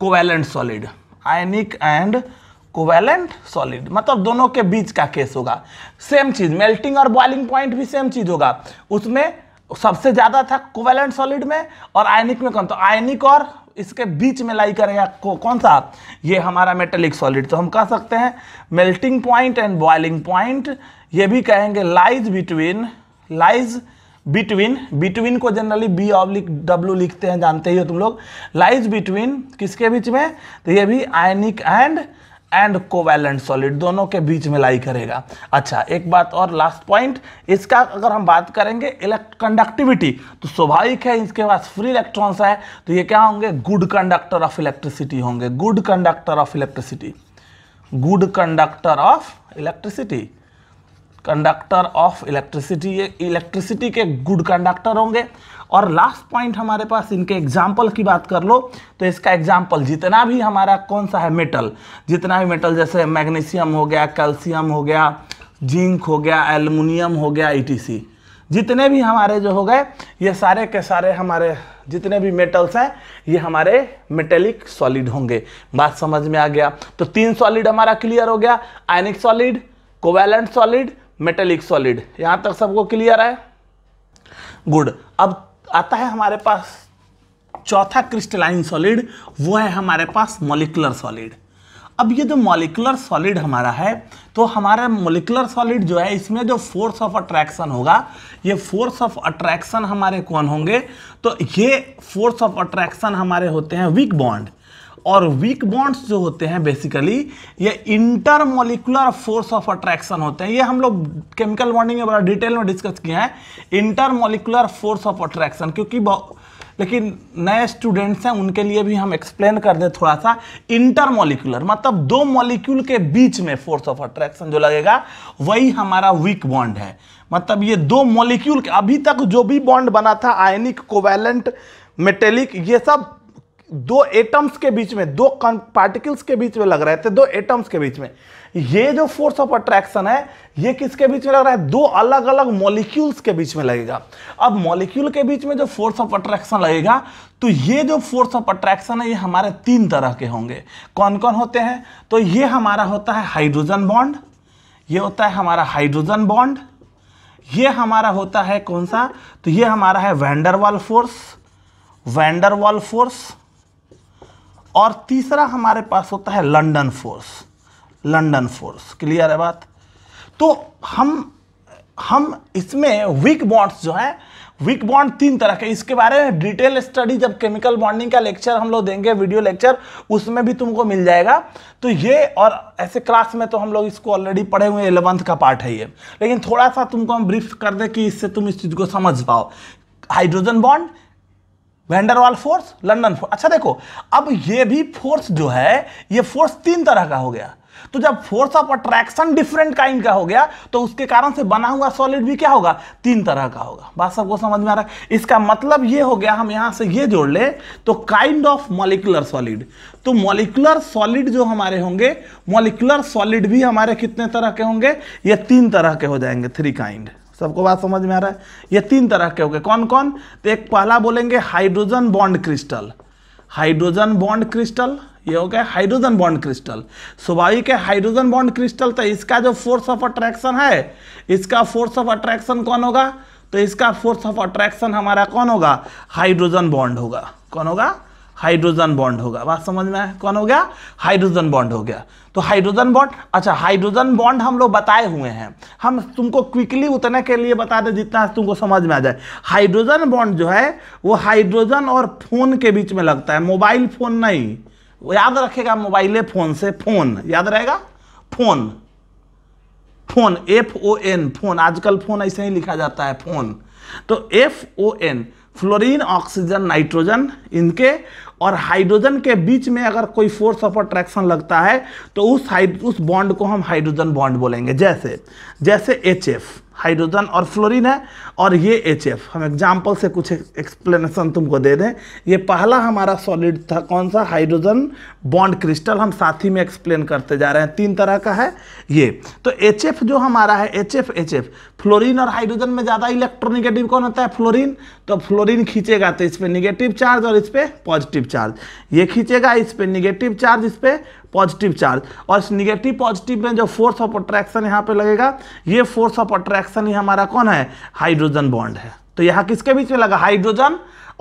covalent solid ionic and covalent solid मतलब दोनों के बीच का केस होगा सेम चीज मेल्टिंग और बॉइलिंग पॉइंट भी सेम चीज होगा उसमें सबसे ज्यादा था कोवैलेंट सॉलिड में और आयनिक में कौन तो आयनिक और इसके बीच में लाई करेगा कौन सा ये हमारा मेटेलिक सॉलिड तो हम कह सकते हैं melting point and boiling point ये भी कहेंगे lies between lies between between को जनरली बी ऑब्लिक डब्ल्यू लिखते हैं जानते ही हो तुम लोग लाइज बिटवीन किसके बीच में तो ये भी ionic and and covalent solid दोनों के बीच में लाई करेगा अच्छा एक बात और लास्ट पॉइंट इसका अगर हम बात करेंगे इलेक्ट कंडक्टिविटी तो स्वाभाविक है इसके पास फ्री इलेक्ट्रॉन्स है तो ये क्या होंगे गुड कंडक्टर ऑफ इलेक्ट्रिसिटी होंगे good conductor of electricity good conductor of electricity conductor of electricity ये इलेक्ट्रिसिटी के गुड कंडक्टर होंगे और लास्ट पॉइंट हमारे पास इनके एग्जाम्पल की बात कर लो तो इसका एग्जाम्पल जितना भी हमारा कौन सा है मेटल जितना भी मेटल जैसे मैग्नीशियम हो गया कैल्शियम हो गया जिंक हो गया एलमिनियम हो गया ई जितने भी हमारे जो हो गए ये सारे के सारे हमारे जितने भी मेटल्स हैं ये हमारे मेटेलिक सॉलिड होंगे बात समझ में आ गया तो तीन सॉलिड हमारा क्लियर हो गया ionic solid covalent solid metallic solid यहाँ तक सबको क्लियर है गुड अब आता है हमारे पास चौथा क्रिस्टलाइन सॉलिड वो है हमारे पास मोलिकुलर सॉलिड अब ये जो मोलिकुलर सॉलिड हमारा है तो हमारा मोलिकुलर सॉलिड जो है इसमें जो फोर्स ऑफ अट्रैक्शन होगा ये फोर्स ऑफ अट्रैक्शन हमारे कौन होंगे तो ये फोर्स ऑफ अट्रैक्शन हमारे होते हैं वीक बॉन्ड और वीक बॉन्ड्स जो होते हैं बेसिकली ये इंटरमोलिकुलर फोर्स ऑफ अट्रैक्शन होते हैं ये हम लोग केमिकल बॉन्डिंग में बड़ा डिटेल में डिस्कस किया है इंटरमोलिकुलर फोर्स ऑफ अट्रैक्शन क्योंकि लेकिन नए स्टूडेंट्स हैं उनके लिए भी हम एक्सप्लेन कर दें थोड़ा सा इंटरमोलिकुलर मतलब दो मॉलिक्यूल के बीच में फोर्स ऑफ अट्रैक्शन जो लगेगा वही हमारा वीक बॉन्ड है मतलब ये दो मॉलिक्यूल के अभी तक जो भी बॉन्ड बना था आयनिक कोवैलेंट मेटेलिक ये सब दो एटम्स के बीच में दो पार्टिकल्स के बीच में लग रहे थे दो एटम्स के बीच में ये जो फोर्स ऑफ अट्रैक्शन है ये किसके बीच में लग रहा है दो अलग अलग मॉलिक्यूल्स के बीच में लगेगा अब मॉलिक्यूल के बीच में जो फोर्स ऑफ अट्रैक्शन लगेगा तो ये जो फोर्स ऑफ अट्रैक्शन है ये हमारे तीन तरह के होंगे कौन कौन होते हैं तो ये हमारा होता है हाइड्रोजन बॉन्ड ये होता है हमारा हाइड्रोजन बॉन्ड ये हमारा होता है कौन सा तो ये हमारा है वैंडरवाल फोर्स वैंडरवाल फोर्स और तीसरा हमारे पास होता है London force London force clear है बात तो हम हम इसमें वीक बॉन्ड्स जो है वीक बॉन्ड तीन तरह के इसके बारे में डिटेल स्टडी जब केमिकल बॉन्डिंग का लेक्चर हम लोग देंगे वीडियो लेक्चर उसमें भी तुमको मिल जाएगा तो ये और ऐसे क्लास में तो हम लोग इसको ऑलरेडी पढ़े हुए इलेवंथ का पार्ट है ये लेकिन थोड़ा सा तुमको हम ब्रीफ कर दें कि इससे तुम इस चीज़ को समझ पाओ hydrogen bond van der Waal force London force अच्छा देखो अब ये भी फोर्स जो है ये फोर्स तीन तरह का हो गया तो जब force of attraction different kind का हो गया तो उसके कारण से बना हुआ सॉलिड भी क्या होगा तीन तरह का होगा बात सबको समझ में आ रहा है इसका मतलब ये हो गया हम यहां से ये जोड़ ले तो काइंड ऑफ मॉलिकुलर सॉलिड तो मॉलिकुलर सॉलिड जो हमारे होंगे मॉलिकुलर सॉलिड भी हमारे कितने तरह के होंगे ये तीन तरह के हो जाएंगे थ्री काइंड सबको बात समझ में आ रहा है ये तीन तरह के हो गए कौन कौन तो एक पहला बोलेंगे hydrogen bond crystal hydrogen bond crystal ये हो गया हाइड्रोजन बॉन्ड क्रिस्टल स्वाभाविक है हाइड्रोजन बॉन्ड क्रिस्टल तो इसका जो फोर्स ऑफ अट्रैक्शन है इसका फोर्स ऑफ अट्रैक्शन कौन होगा तो इसका फोर्स ऑफ अट्रैक्शन हमारा कौन होगा हाइड्रोजन बॉन्ड होगा कौन होगा हाइड्रोजन बॉन्ड होगा बात समझ में कौन हो गया हाइड्रोजन बॉन्ड हो गया तो हाइड्रोजन बॉन्ड अच्छा हाइड्रोजन बॉन्ड हम लोग बताए हुए हैं हम तुमको क्विकली उतने के लिए बता दें जितना तुमको समझ में आ जाए हाइड्रोजन बॉन्ड जो है वो हाइड्रोजन और फोन के बीच में लगता है मोबाइल फोन नहीं याद रखेगा मोबाइल फोन से फोन याद रहेगा phone phone F O N phone आजकल फोन ऐसे ही लिखा जाता है फोन तो F O N fluorine oxygen nitrogen इनके और हाइड्रोजन के बीच में अगर कोई फोर्स ऑफ अट्रैक्शन लगता है तो उस हाइड उस बॉन्ड को हम हाइड्रोजन बॉन्ड बोलेंगे जैसे जैसे एच एफ हाइड्रोजन और फ्लोरीन है और ये एच एफ हम एग्जाम्पल से कुछ एक्सप्लेनेशन तुमको दे दें ये पहला हमारा सॉलिड था कौन सा हाइड्रोजन बॉन्ड क्रिस्टल हम साथ ही में एक्सप्लेन करते जा रहे हैं तीन तरह का है ये तो एच एफ जो हमारा है H F H F fluorine और हाइड्रोजन में ज़्यादा इलेक्ट्रोनिगेटिव कौन होता है फ्लोरिन तो फ्लोरिन खींचेगा तो इस पर निगेटिव चार्ज और इस पर पॉजिटिव चार्ज ये खींचेगा इस पर निगेटिव चार्ज इस पर पॉजिटिव चार्ज और इस निगेटिव पॉजिटिव में जो फोर्स ऑफ अट्रैक्शन यहाँ पे लगेगा ये फोर्स ऑफ अट्रैक्शन ही हमारा कौन है हाइड्रोजन बॉन्ड है तो यहाँ किसके बीच में लगा हाइड्रोजन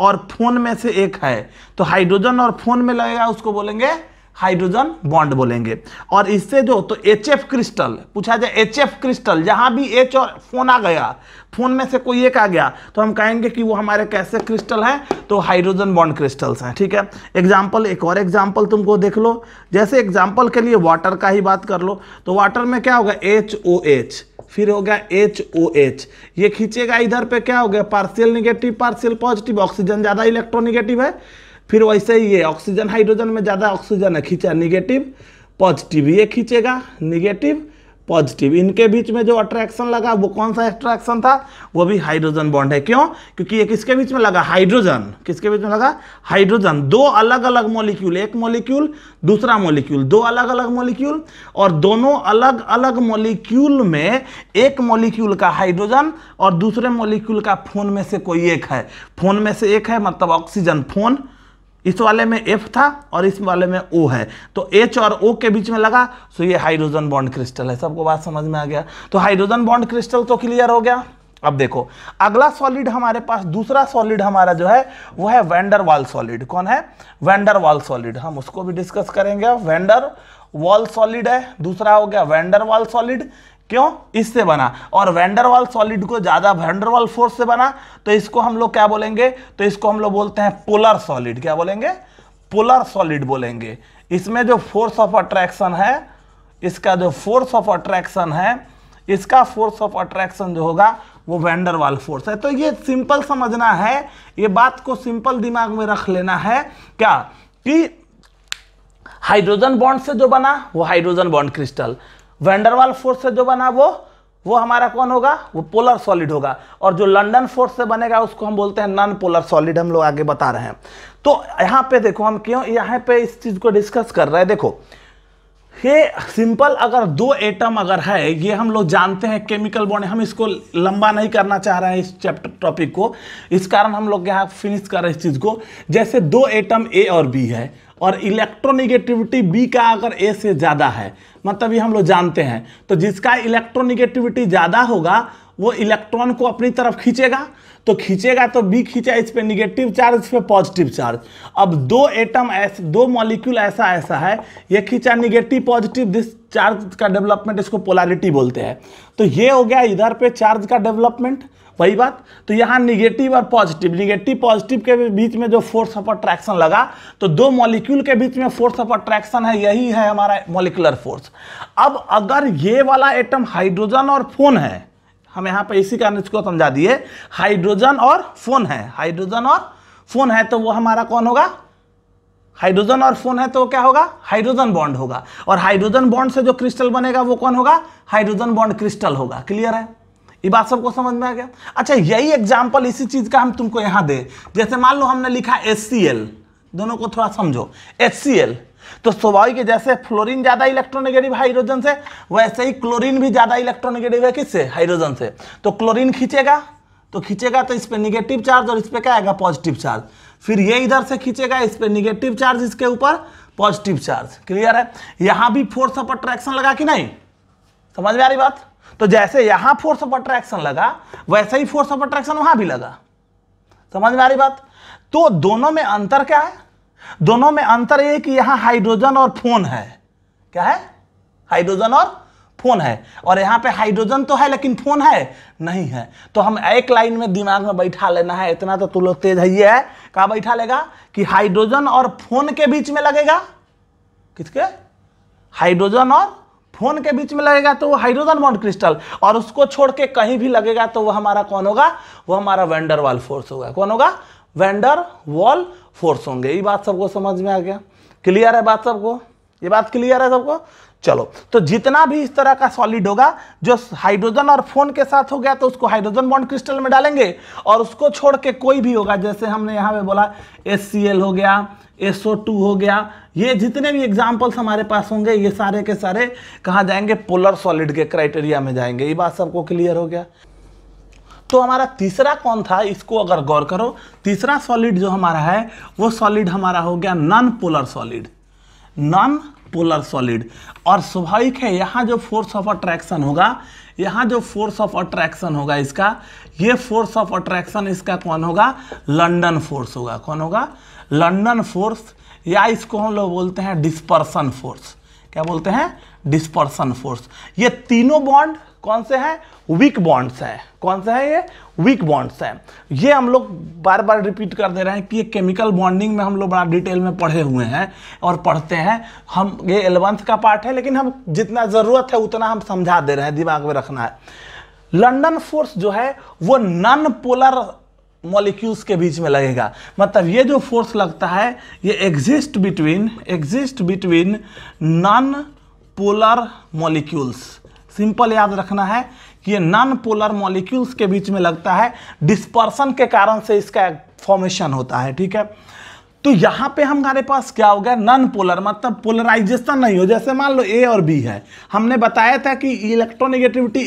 और फोन में से एक है तो हाइड्रोजन और फोन में लगेगा उसको बोलेंगे हाइड्रोजन बॉन्ड बोलेंगे और इससे जो तो एच एफ क्रिस्टल पूछा जाए एच एफ क्रिस्टल जहां भी एच और फोन आ गया फोन में से कोई एक आ गया तो हम कहेंगे कि वो हमारे कैसे क्रिस्टल हैं तो हाइड्रोजन बॉन्ड क्रिस्टल्स हैं ठीक है एग्जाम्पल एक और एग्जाम्पल तुमको देख लो जैसे एग्जाम्पल के लिए वाटर का ही बात कर लो तो वाटर में क्या होगा एच ओ एच फिर हो गया एच ओ एच ये खींचेगा इधर पे क्या हो गया partial negative partial positive oxygen ज़्यादा इलेक्ट्रोनिगेटिव है फिर वैसे ही ये ऑक्सीजन हाइड्रोजन में ज़्यादा ऑक्सीजन है खींचा निगेटिव पॉजिटिव ये खींचेगा निगेटिव पॉजिटिव इनके बीच में जो अट्रैक्शन लगा वो कौन सा अट्रैक्शन था वो भी हाइड्रोजन बॉन्ड है क्यों क्योंकि ये किसके बीच में लगा हाइड्रोजन किसके बीच में लगा हाइड्रोजन दो अलग अलग मॉलिक्यूल एक मॉलिक्यूल दूसरा मॉलिक्यूल दो अलग अलग मॉलिक्यूल और दोनों अलग अलग मॉलिक्यूल में एक मॉलिक्यूल का हाइड्रोजन और दूसरे मॉलिक्यूल का फोन में से कोई एक है फोन में से एक है मतलब ऑक्सीजन फोन इस वाले में एफ था और इस वाले में ओ है तो एच और ओ के बीच में लगा सो ये हाइड्रोजन बॉन्ड क्रिस्टल है सबको बात समझ में आ गया तो हाइड्रोजन बॉन्ड क्रिस्टल तो क्लियर हो गया अब देखो अगला सॉलिड हमारे पास दूसरा सॉलिड हमारा जो है वो है वेंडर वॉल सॉलिड कौन है वेंडर वॉल सॉलिड हम उसको भी डिस्कस करेंगे वेंडर वॉल सॉलिड है दूसरा हो गया वेंडर वॉल सॉलिड क्यों इससे बना और वेंडरवाल सॉलिड को ज्यादा वेंडरवाल फोर्स से बना तो इसको हम लोग क्या बोलेंगे तो इसको हम लोग बोलते हैं पोलर सॉलिड क्या बोलेंगे पोलर सॉलिड बोलेंगे इसमें जो फोर्स ऑफ अट्रैक्शन है इसका जो फोर्स ऑफ अट्रैक्शन है इसका फोर्स ऑफ अट्रैक्शन जो होगा वो वेंडरवाल फोर्स है तो ये सिंपल समझना है ये बात को सिंपल दिमाग में रख लेना है क्या कि हाइड्रोजन बॉन्ड से जो बना वो hydrogen bond crystal van der Waal force से जो बना वो वो हमारा कौन होगा वो पोलर सॉलिड होगा और जो लंडन फोर्स से बनेगा उसको हम बोलते हैं नॉन पोलर सॉलिड हम लोग आगे बता रहे हैं तो यहाँ पे देखो हम क्यों यहाँ पे इस चीज़ को डिस्कस कर रहे हैं देखो ये सिंपल अगर दो एटम अगर है ये हम लोग जानते हैं केमिकल बॉन्ड हम इसको लंबा नहीं करना चाह रहे हैं इस चैप्टर टॉपिक को इस कारण हम लोग यहाँ फिनिश कर रहे हैं इस चीज़ को जैसे दो एटम ए और बी है और इलेक्ट्रोनिगेटिविटी बी का अगर ए से ज़्यादा है मतलब ये हम लोग जानते हैं तो जिसका इलेक्ट्रोनिगेटिविटी ज़्यादा होगा वो इलेक्ट्रॉन को अपनी तरफ खींचेगा तो खींचेगा तो बी खींचा इस पर निगेटिव चार्ज इस पर पॉजिटिव चार्ज अब दो एटम ऐसे दो मॉलिक्यूल ऐसा ऐसा है ये खींचा निगेटिव पॉजिटिव दिस चार्ज का डेवलपमेंट इसको पोलारिटी बोलते हैं तो ये हो गया इधर पे चार्ज का डेवलपमेंट वही बात तो यहाँ निगेटिव और पॉजिटिव निगेटिव पॉजिटिव के बीच में जो फोर्स ऑफ अट्रैक्शन लगा तो दो मॉलिक्यूल के बीच में फोर्स ऑफ अट्रैक्शन है यही है हमारा मॉलिकुलर फोर्स अब अगर ये वाला एटम हाइड्रोजन और फोन है हम यहाँ पर इसी कारण इसको समझा दिए हाइड्रोजन और फोन है हाइड्रोजन और फोन है तो वो हमारा कौन होगा हाइड्रोजन और फोन है तो क्या होगा हाइड्रोजन बॉन्ड होगा और हाइड्रोजन बॉन्ड से जो क्रिस्टल बनेगा वो कौन होगा हाइड्रोजन बॉन्ड क्रिस्टल होगा क्लियर है ये बात सबको समझ में आ गया अच्छा यही एग्जाम्पल इसी चीज का हम तुमको यहां दे जैसे मान लो हमने लिखा एस दोनों को थोड़ा समझो एच तो स्वाभाविक जैसे फ्लोरीन ज्यादा इलेक्ट्रोनेगेटिव हाइड्रोजन से वैसे ही क्लोरीन भी ज्यादा इलेक्ट्रोनेगेटिव है किससे हाइड्रोजन से तो क्लोरीन खींचेगा तो खींचेगा तो इस पर निगेटिव चार्ज और इस पर क्या आएगा पॉजिटिव चार्ज फिर ये इधर से खींचेगा इस पर निगेटिव चार्ज इसके ऊपर पॉजिटिव चार्ज क्लियर है यहां भी फोर्स ऑफ अट्रैक्शन लगा कि नहीं समझ में आ रही बात तो जैसे यहां फोर्स ऑफ अट्रैक्शन लगा वैसे ही फोर्स ऑफ अट्रैक्शन वहां भी लगा समझ में आ रही बात तो दोनों में अंतर क्या है दोनों में अंतर ये कि यहां हाइड्रोजन और फोन है क्या है हाइड्रोजन और फोन है और यहां पे हाइड्रोजन तो है लेकिन फोन है नहीं है तो हम एक लाइन में दिमाग में बैठा लेना है इतना तो तू लोग तेज है ये है कहा बैठा लेगा कि हाइड्रोजन और फोन के बीच में लगेगा किसके हाइड्रोजन और फोन के बीच में लगेगा तो वो हाइड्रोजन बॉन्ड क्रिस्टल और उसको छोड़ के कहीं भी लगेगा तो वह हमारा कौन होगा वह हमारा वेंडर वाल फोर्स होगा कौन होगा वेंडर वॉल फोर्स होंगे ये बात सबको समझ में आ गया क्लियर है बात सबको ये बात क्लियर है सबको चलो तो जितना भी इस तरह का सॉलिड होगा जो हाइड्रोजन और फोन के साथ हो गया तो उसको हाइड्रोजन बॉन्ड क्रिस्टल में डालेंगे और उसको छोड़ के कोई भी होगा जैसे हमने यहाँ पे बोला एस हो गया एस हो गया ये जितने भी एग्जाम्पल्स हमारे पास होंगे ये सारे के सारे कहाँ जाएंगे पोलर सॉलिड के क्राइटेरिया में जाएंगे ये बात सबको क्लियर हो गया तो हमारा तीसरा कौन था इसको अगर गौर करो तीसरा सॉलिड जो हमारा है वो सॉलिड हमारा हो गया non polar solid non polar solid और स्वाभाविक है यहाँ जो फोर्स ऑफ अट्रैक्शन होगा यहाँ जो फोर्स ऑफ अट्रैक्शन होगा इसका ये फोर्स ऑफ अट्रैक्शन इसका कौन होगा लंडन फोर्स होगा कौन होगा लंडन फोर्स या इसको हम लोग बोलते हैं डिस्पर्सन फोर्स क्या बोलते हैं डिस्पर्सन फोर्स ये तीनों बॉन्ड कौन से हैं वीक बॉन्ड्स हैं कौन से हैं ये वीक बॉन्ड्स हैं ये हम लोग बार बार रिपीट कर दे रहे हैं कि ये केमिकल बॉन्डिंग में हम लोग बड़ा डिटेल में पढ़े हुए हैं और पढ़ते हैं हम ये एलेवंथ का पार्ट है लेकिन हम जितना ज़रूरत है उतना हम समझा दे रहे हैं दिमाग में रखना है लंडन फोर्स जो है वो नॉन पोलर मॉलिक्यूल्स के बीच में लगेगा मतलब ये जो फोर्स लगता है ये exist between exist between non polar molecules simple याद रखना है कि ये नॉन पोलर मॉलिक्यूल्स के बीच में लगता है डिस्पर्सन के कारण से इसका फॉर्मेशन होता है ठीक है तो यहाँ पे हमारे पास क्या हो गया नॉन पोलर मतलब पोलराइजेशन नहीं हो जैसे मान लो ए और बी है हमने बताया था कि इलेक्ट्रोनिगेटिविटी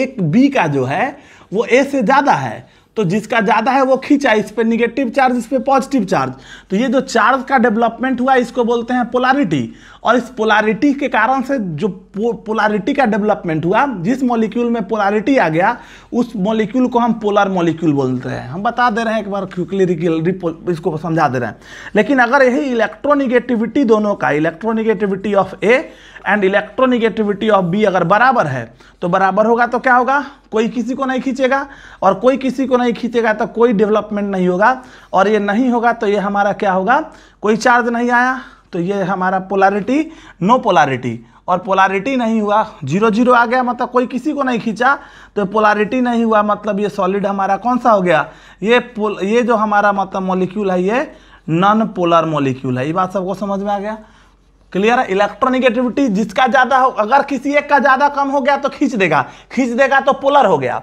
एक बी का जो है वो ए से ज़्यादा है तो जिसका ज़्यादा है वो खींचा इस पर निगेटिव चार्ज इस पर पॉजिटिव चार्ज तो ये जो चार्ज का डेवलपमेंट हुआ इसको बोलते हैं पोलारिटी और इस पोलारिटी के कारण से जो पोलारिटी का डेवलपमेंट हुआ जिस मॉलिक्यूल में पोलारिटी आ गया उस मॉलिक्यूल को हम पोलर मॉलिक्यूल बोलते हैं हम बता दे रहे हैं एक बार क्विकली इसको समझा दे रहे हैं लेकिन अगर यही इलेक्ट्रोनिगेटिविटी दोनों का electronegativity of A and electronegativity of B अगर बराबर है तो बराबर होगा तो क्या होगा कोई किसी को नहीं खींचेगा और कोई किसी को नहीं खींचेगा तो कोई डेवलपमेंट नहीं होगा और ये नहीं होगा तो ये हमारा क्या होगा कोई चार्ज नहीं आया तो ये हमारा पोलारिटी नो पोलारिटी और पोलारिटी नहीं हुआ जीरो जीरो आ गया मतलब कोई किसी को नहीं खींचा तो पोलारिटी नहीं हुआ मतलब ये सॉलिड हमारा कौन सा हो गया ये पोल ये जो हमारा मतलब मॉलिक्यूल है ये नॉन पोलर मॉलिक्यूल है ये बात सबको समझ में आ गया क्लियर है इलेक्ट्रोनिगेटिविटी जिसका ज़्यादा हो अगर किसी एक का ज़्यादा कम हो गया तो खींच देगा खींच देगा तो पोलर हो गया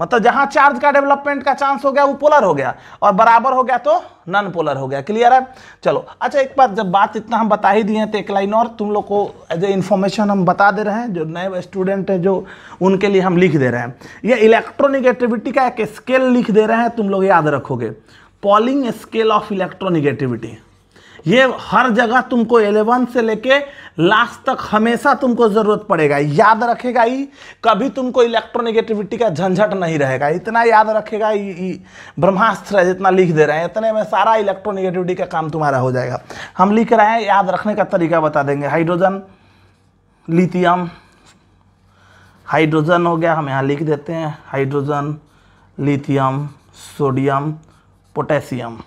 मतलब जहां चार्ज का डेवलपमेंट का चांस हो गया वो पोलर हो गया और बराबर हो गया तो नॉन पोलर हो गया क्लियर है चलो अच्छा एक बार जब बात इतना हम बता ही दिए हैं तो एक लाइन और तुम लोग को एज ए इन्फॉर्मेशन हम बता दे रहे हैं जो नए स्टूडेंट हैं जो उनके लिए हम लिख दे रहे हैं ये इलेक्ट्रोनिगेटिविटी का एक स्केल लिख दे रहे हैं तुम लोग याद रखोगे पॉलिंग स्केल ऑफ इलेक्ट्रोनिगेटिविटी ये हर जगह तुमको एलेवन से लेके लास्ट तक हमेशा तुमको ज़रूरत पड़ेगा याद रखेगा ही कभी तुमको इलेक्ट्रोनेगेटिविटी का झंझट नहीं रहेगा इतना याद रखेगा ब्रह्मास्त्र जितना लिख दे रहे हैं इतने में सारा इलेक्ट्रोनेगेटिविटी का काम तुम्हारा हो जाएगा हम लिख रहे हैं याद रखने का तरीका बता देंगे हाइड्रोजन लिथियम हाइड्रोजन हो गया हम यहाँ लिख देते हैं hydrogen lithium sodium potassium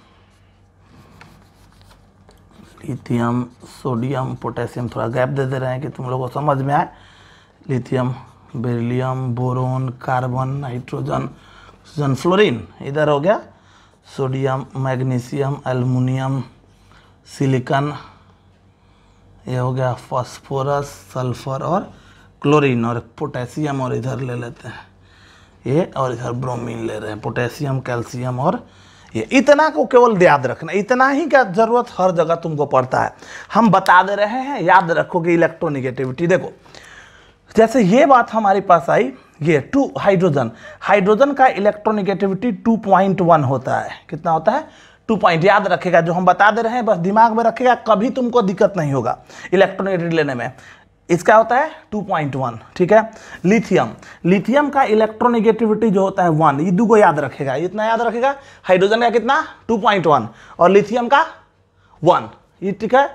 lithium sodium potassium थोड़ा गैप दे दे रहे हैं कि तुम लोगों को समझ में आए lithium beryllium boron carbon nitrogen oxygen fluorine इधर हो गया सोडियम मैग्नीशियम एलमिनियम सिलिकन ये हो गया फॉस्फोरस सल्फर और क्लोरीन और पोटेशियम और इधर ले लेते हैं ये और इधर ब्रोमीन ले रहे हैं पोटेशियम कैल्शियम और ये इतना को केवल याद रखना इतना ही का ज़रूरत हर जगह तुमको पड़ता है हम बता दे रहे हैं याद रखोगे इलेक्ट्रोनिगेटिविटी देखो जैसे ये बात हमारे पास आई ये टू हाइड्रोजन हाइड्रोजन का इलेक्ट्रोनिगेटिविटी 2.1 होता है कितना होता है टू पॉइंट याद रखेगा जो हम बता दे रहे हैं बस दिमाग में रखेगा कभी तुमको दिक्कत नहीं होगा इलेक्ट्रोनिगेटिविटी लेने में इसका होता है 2.1 ठीक है लिथियम लिथियम का इलेक्ट्रोनेगेटिविटी जो होता है वन ये दो को याद रखेगा इतना याद रखेगा हाइड्रोजन का कितना 2.1 और लिथियम का वन ये ठीक है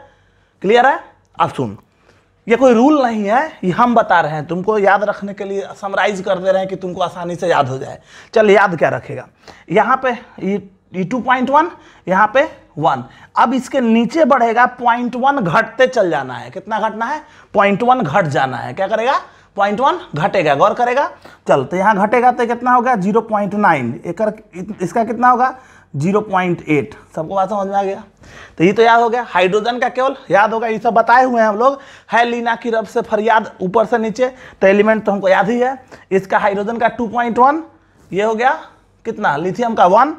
क्लियर है अब सुन ये कोई रूल नहीं है ये हम बता रहे हैं तुमको याद रखने के लिए समराइज कर दे रहे हैं कि तुमको आसानी से याद हो जाए चल याद क्या रखेगा यहाँ पे ये टू पॉइंट वन यहां पे वन अब इसके नीचे बढ़ेगा पॉइंट वन घटते चल जाना है कितना घटना है पॉइंट वन घट जाना है क्या करेगा पॉइंट वन घटेगा गौर करेगा चल तो यहां घटेगा तो कितना होगा जीरो पॉइंट नाइन एकर इसका कितना होगा जीरो पॉइंट एट सबको बात समझ में आ गया तो ये तो याद हो गया हाइड्रोजन का केवल याद होगा ये सब बताए हुए हैं हम लोग है लीना की रब से फरियाद ऊपर से नीचे तो एलिमेंट तो हमको याद ही है इसका हाइड्रोजन का टू पॉइंट वन ये हो गया कितना लिथियम का वन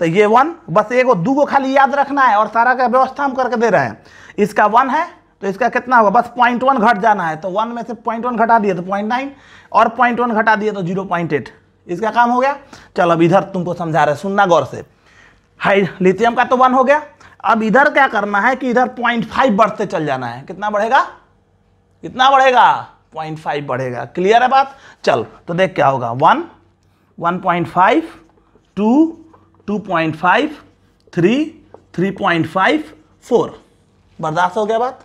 तो ये वन बस एक दू गो खाली याद रखना है और सारा का व्यवस्था हम करके दे रहे हैं इसका वन है तो इसका कितना होगा बस पॉइंट वन घट जाना है तो वन में से पॉइंट वन घटा दिए तो पॉइंट नाइन और पॉइंट वन घटा दिए तो जीरो पॉइंट एट इसका काम हो गया चलो अब इधर तुमको समझा रहे सुनना गौर से हाई लिथियम का तो वन हो गया अब इधर क्या करना है कि इधर पॉइंट फाइव बढ़ते चल जाना है कितना बढ़ेगा कितना बढ़ेगा पॉइंट फाइव बढ़ेगा क्लियर है बात चल तो देख क्या होगा one one point five two two point five three three point five four बर्दाश्त हो गया बात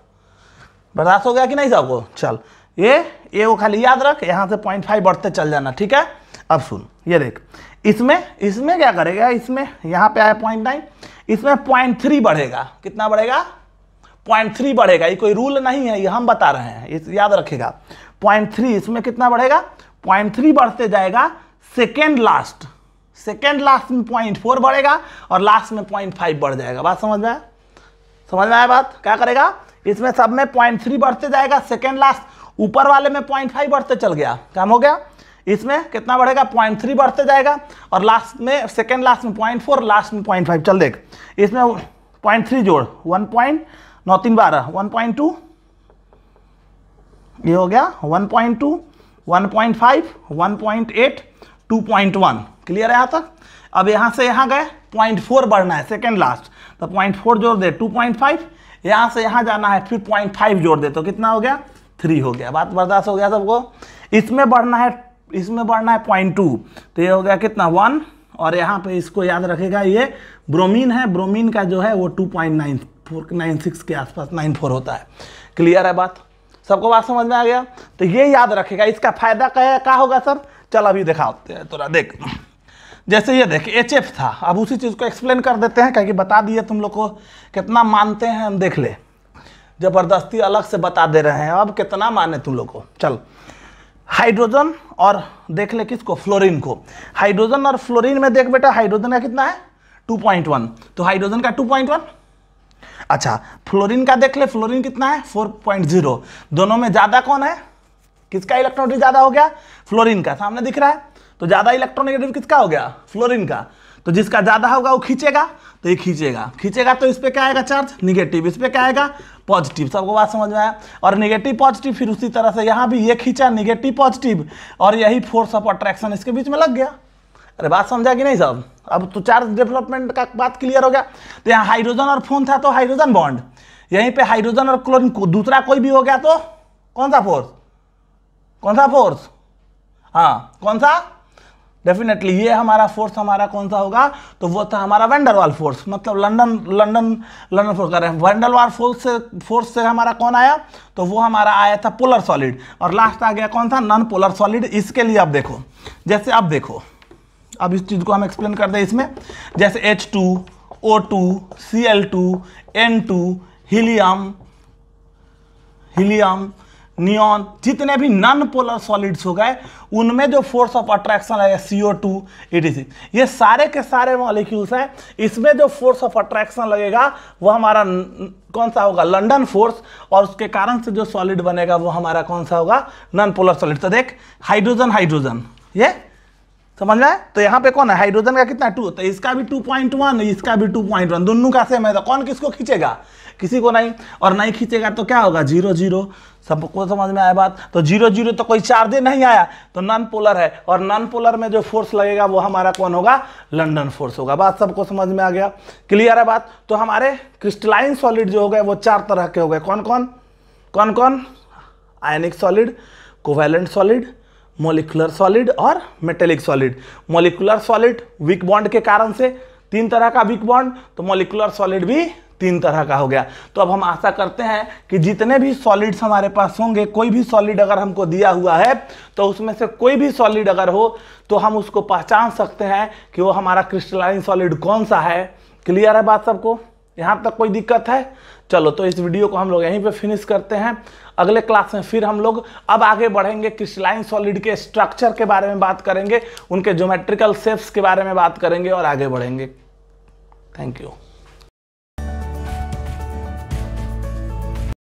बर्दाश्त हो गया कि नहीं सबको चल ये ये वो खाली याद रख यहाँ से पॉइंट फाइव बढ़ते चल जाना ठीक है अब सुन ये देख इसमें इसमें क्या करेगा इसमें यहाँ पे आया पॉइंट नाइन इसमें पॉइंट थ्री बढ़ेगा कितना बढ़ेगा पॉइंट थ्री बढ़ेगा ये कोई रूल नहीं है ये हम बता रहे हैं ये याद रखेगा पॉइंट थ्री इसमें कितना बढ़ेगा पॉइंट थ्री बढ़ते जाएगा सेकेंड लास्ट सेकेंड लास्ट में पॉइंट फोर बढ़ेगा और लास्ट में पॉइंट फाइव बढ़ जाएगा बात समझ में आया समझ में आया बात क्या करेगा इसमें सब में पॉइंट थ्री बढ़ते जाएगा सेकेंड लास्ट ऊपर वाले में पॉइंट फाइव बढ़ते चल गया काम हो गया इसमें कितना बढ़ेगा पॉइंट थ्री बढ़ते जाएगा और लास्ट में सेकेंड लास्ट में पॉइंट फोर लास्ट में पॉइंट फाइव चल देख इसमें पॉइंट थ्री जोड़ वन पॉइंट नौ तीन बारह वन पॉइंट टू ये हो गया one point two one point five one point eight two point one clear है यहाँ तक अब यहाँ से यहाँ गए पॉइंट फोर बढ़ना है सेकेंड लास्ट तो पॉइंट फोर जोड़ दे टू पॉइंट फाइव यहाँ से यहाँ जाना है फिर पॉइंट फाइव जोड़ दे तो कितना हो गया थ्री हो गया बात बर्दाश्त हो गया सबको इसमें बढ़ना है इसमें बढ़ना है पॉइंट टू तो ये हो गया कितना वन और यहाँ पे इसको याद रखेगा ये ब्रोमीन है ब्रोमीन का जो है वो two point nine four nine six के आसपास नाइन फोर होता है क्लियर है बात सबको बात समझ में आ गया तो ये याद रखेगा इसका फायदा क्या होगा सर चल अभी दिखाते हैं थोड़ा देख जैसे ये देखिए एच एफ था अब उसी चीज़ को एक्सप्लेन कर देते हैं क्या बता दिए तुम लोग को कितना मानते हैं हम देख ले ज़बरदस्ती अलग से बता दे रहे हैं अब कितना माने तुम लोग को चल हाइड्रोजन और देख ले किसको फ्लोरीन को हाइड्रोजन और फ्लोरीन में देख बेटा हाइड्रोजन का कितना है 2.1 तो हाइड्रोजन का 2.1 अच्छा फ्लोरीन का देख ले फ्लोरीन कितना है 4.0 दोनों में ज़्यादा कौन है किसका इलेक्ट्रॉनिटी ज़्यादा हो गया फ्लोरीन का सामने दिख रहा है तो ज़्यादा इलेक्ट्रोनेगेटिव किसका हो गया फ्लोरिन का तो जिसका ज़्यादा होगा वो खींचेगा तो ये खींचेगा खींचेगा तो इस पर क्या आएगा चार्ज निगेटिव इस पर क्या आएगा पॉजिटिव सबको बात समझ में आया और निगेटिव पॉजिटिव फिर उसी तरह से यहाँ भी ये खींचा निगेटिव पॉजिटिव और यही फोर्स ऑफ अट्रैक्शन इसके बीच में लग गया अरे बात समझा कि नहीं सब अब तो चार्ज डेवलपमेंट का बात क्लियर हो गया तो यहाँ हाइड्रोजन और फोन था तो हाइड्रोजन बॉन्ड यहीं पे हाइड्रोजन और क्लोरीन को दूसरा कोई भी हो गया तो कौन सा फोर्स कौन सा फोर्स हाँ कौन सा डेफिनेटली ये हमारा फोर्स हमारा कौन सा होगा तो वो था हमारा वेंडरवाल फोर्स मतलब लंदन लंदन लंदन फोर्स कर रहे हैं वेंडरवाल फोर्स से फोर्स से हमारा कौन आया तो वो हमारा आया था पोलर सॉलिड और लास्ट आ गया कौन था नॉन पोलर सॉलिड इसके लिए आप देखो जैसे आप देखो अब इस चीज़ को हम एक्सप्लेन कर दें इसमें जैसे H two O two C L two N two helium helium neon जितने भी नॉन पोलर सॉलिड्स हो गए उनमें जो फोर्स ऑफ अट्रैक्शन है सीओ टू इट इज ये सारे के सारे मॉलिक्यूल्स हैं इसमें जो फोर्स ऑफ अट्रैक्शन लगेगा वो हमारा कौन सा होगा लंडन फोर्स और उसके कारण से जो सॉलिड बनेगा वो हमारा कौन सा होगा नॉन पोलर सॉलिड तो देख हाइड्रोजन हाइड्रोजन ये समझ है तो यहाँ पे कौन है हाइड्रोजन का कितना टू तो इसका भी टू पॉइंट वन इसका भी टू पॉइंट वन दोनों का सेम है तो कौन किसको खींचेगा किसी को नहीं और नहीं खींचेगा तो क्या होगा जीरो जीरो सबको समझ में आया बात तो जीरो जीरो तो कोई दिन नहीं आया तो नॉन पोलर है और नॉन पोलर में जो फोर्स लगेगा वो हमारा कौन होगा लंडन फोर्स होगा बात सबको समझ में आ गया क्लियर है बात तो हमारे क्रिस्टलाइन सॉलिड जो हो गए वो चार तरह के हो गए कौन कौन कौन कौन ionic solid covalent solid molecular solid और metallic solid molecular solid weak bond के कारण से तीन तरह का वीक बॉन्ड तो मोलिकुलर सॉलिड भी तीन तरह का हो गया तो अब हम आशा करते हैं कि जितने भी सॉलिड्स हमारे पास होंगे कोई भी सॉलिड अगर हमको दिया हुआ है तो उसमें से कोई भी सॉलिड अगर हो तो हम उसको पहचान सकते हैं कि वो हमारा क्रिस्टलाइन सॉलिड कौन सा है क्लियर है बात सबको यहाँ तक कोई दिक्कत है चलो तो इस वीडियो को हम लोग यहीं पे फिनिश करते हैं अगले क्लास में फिर हम लोग अब आगे बढ़ेंगे क्रिस्टलाइन सॉलिड के स्ट्रक्चर के बारे में बात करेंगे उनके ज्योमेट्रिकल सेप्स के बारे में बात करेंगे और आगे बढ़ेंगे थैंक यू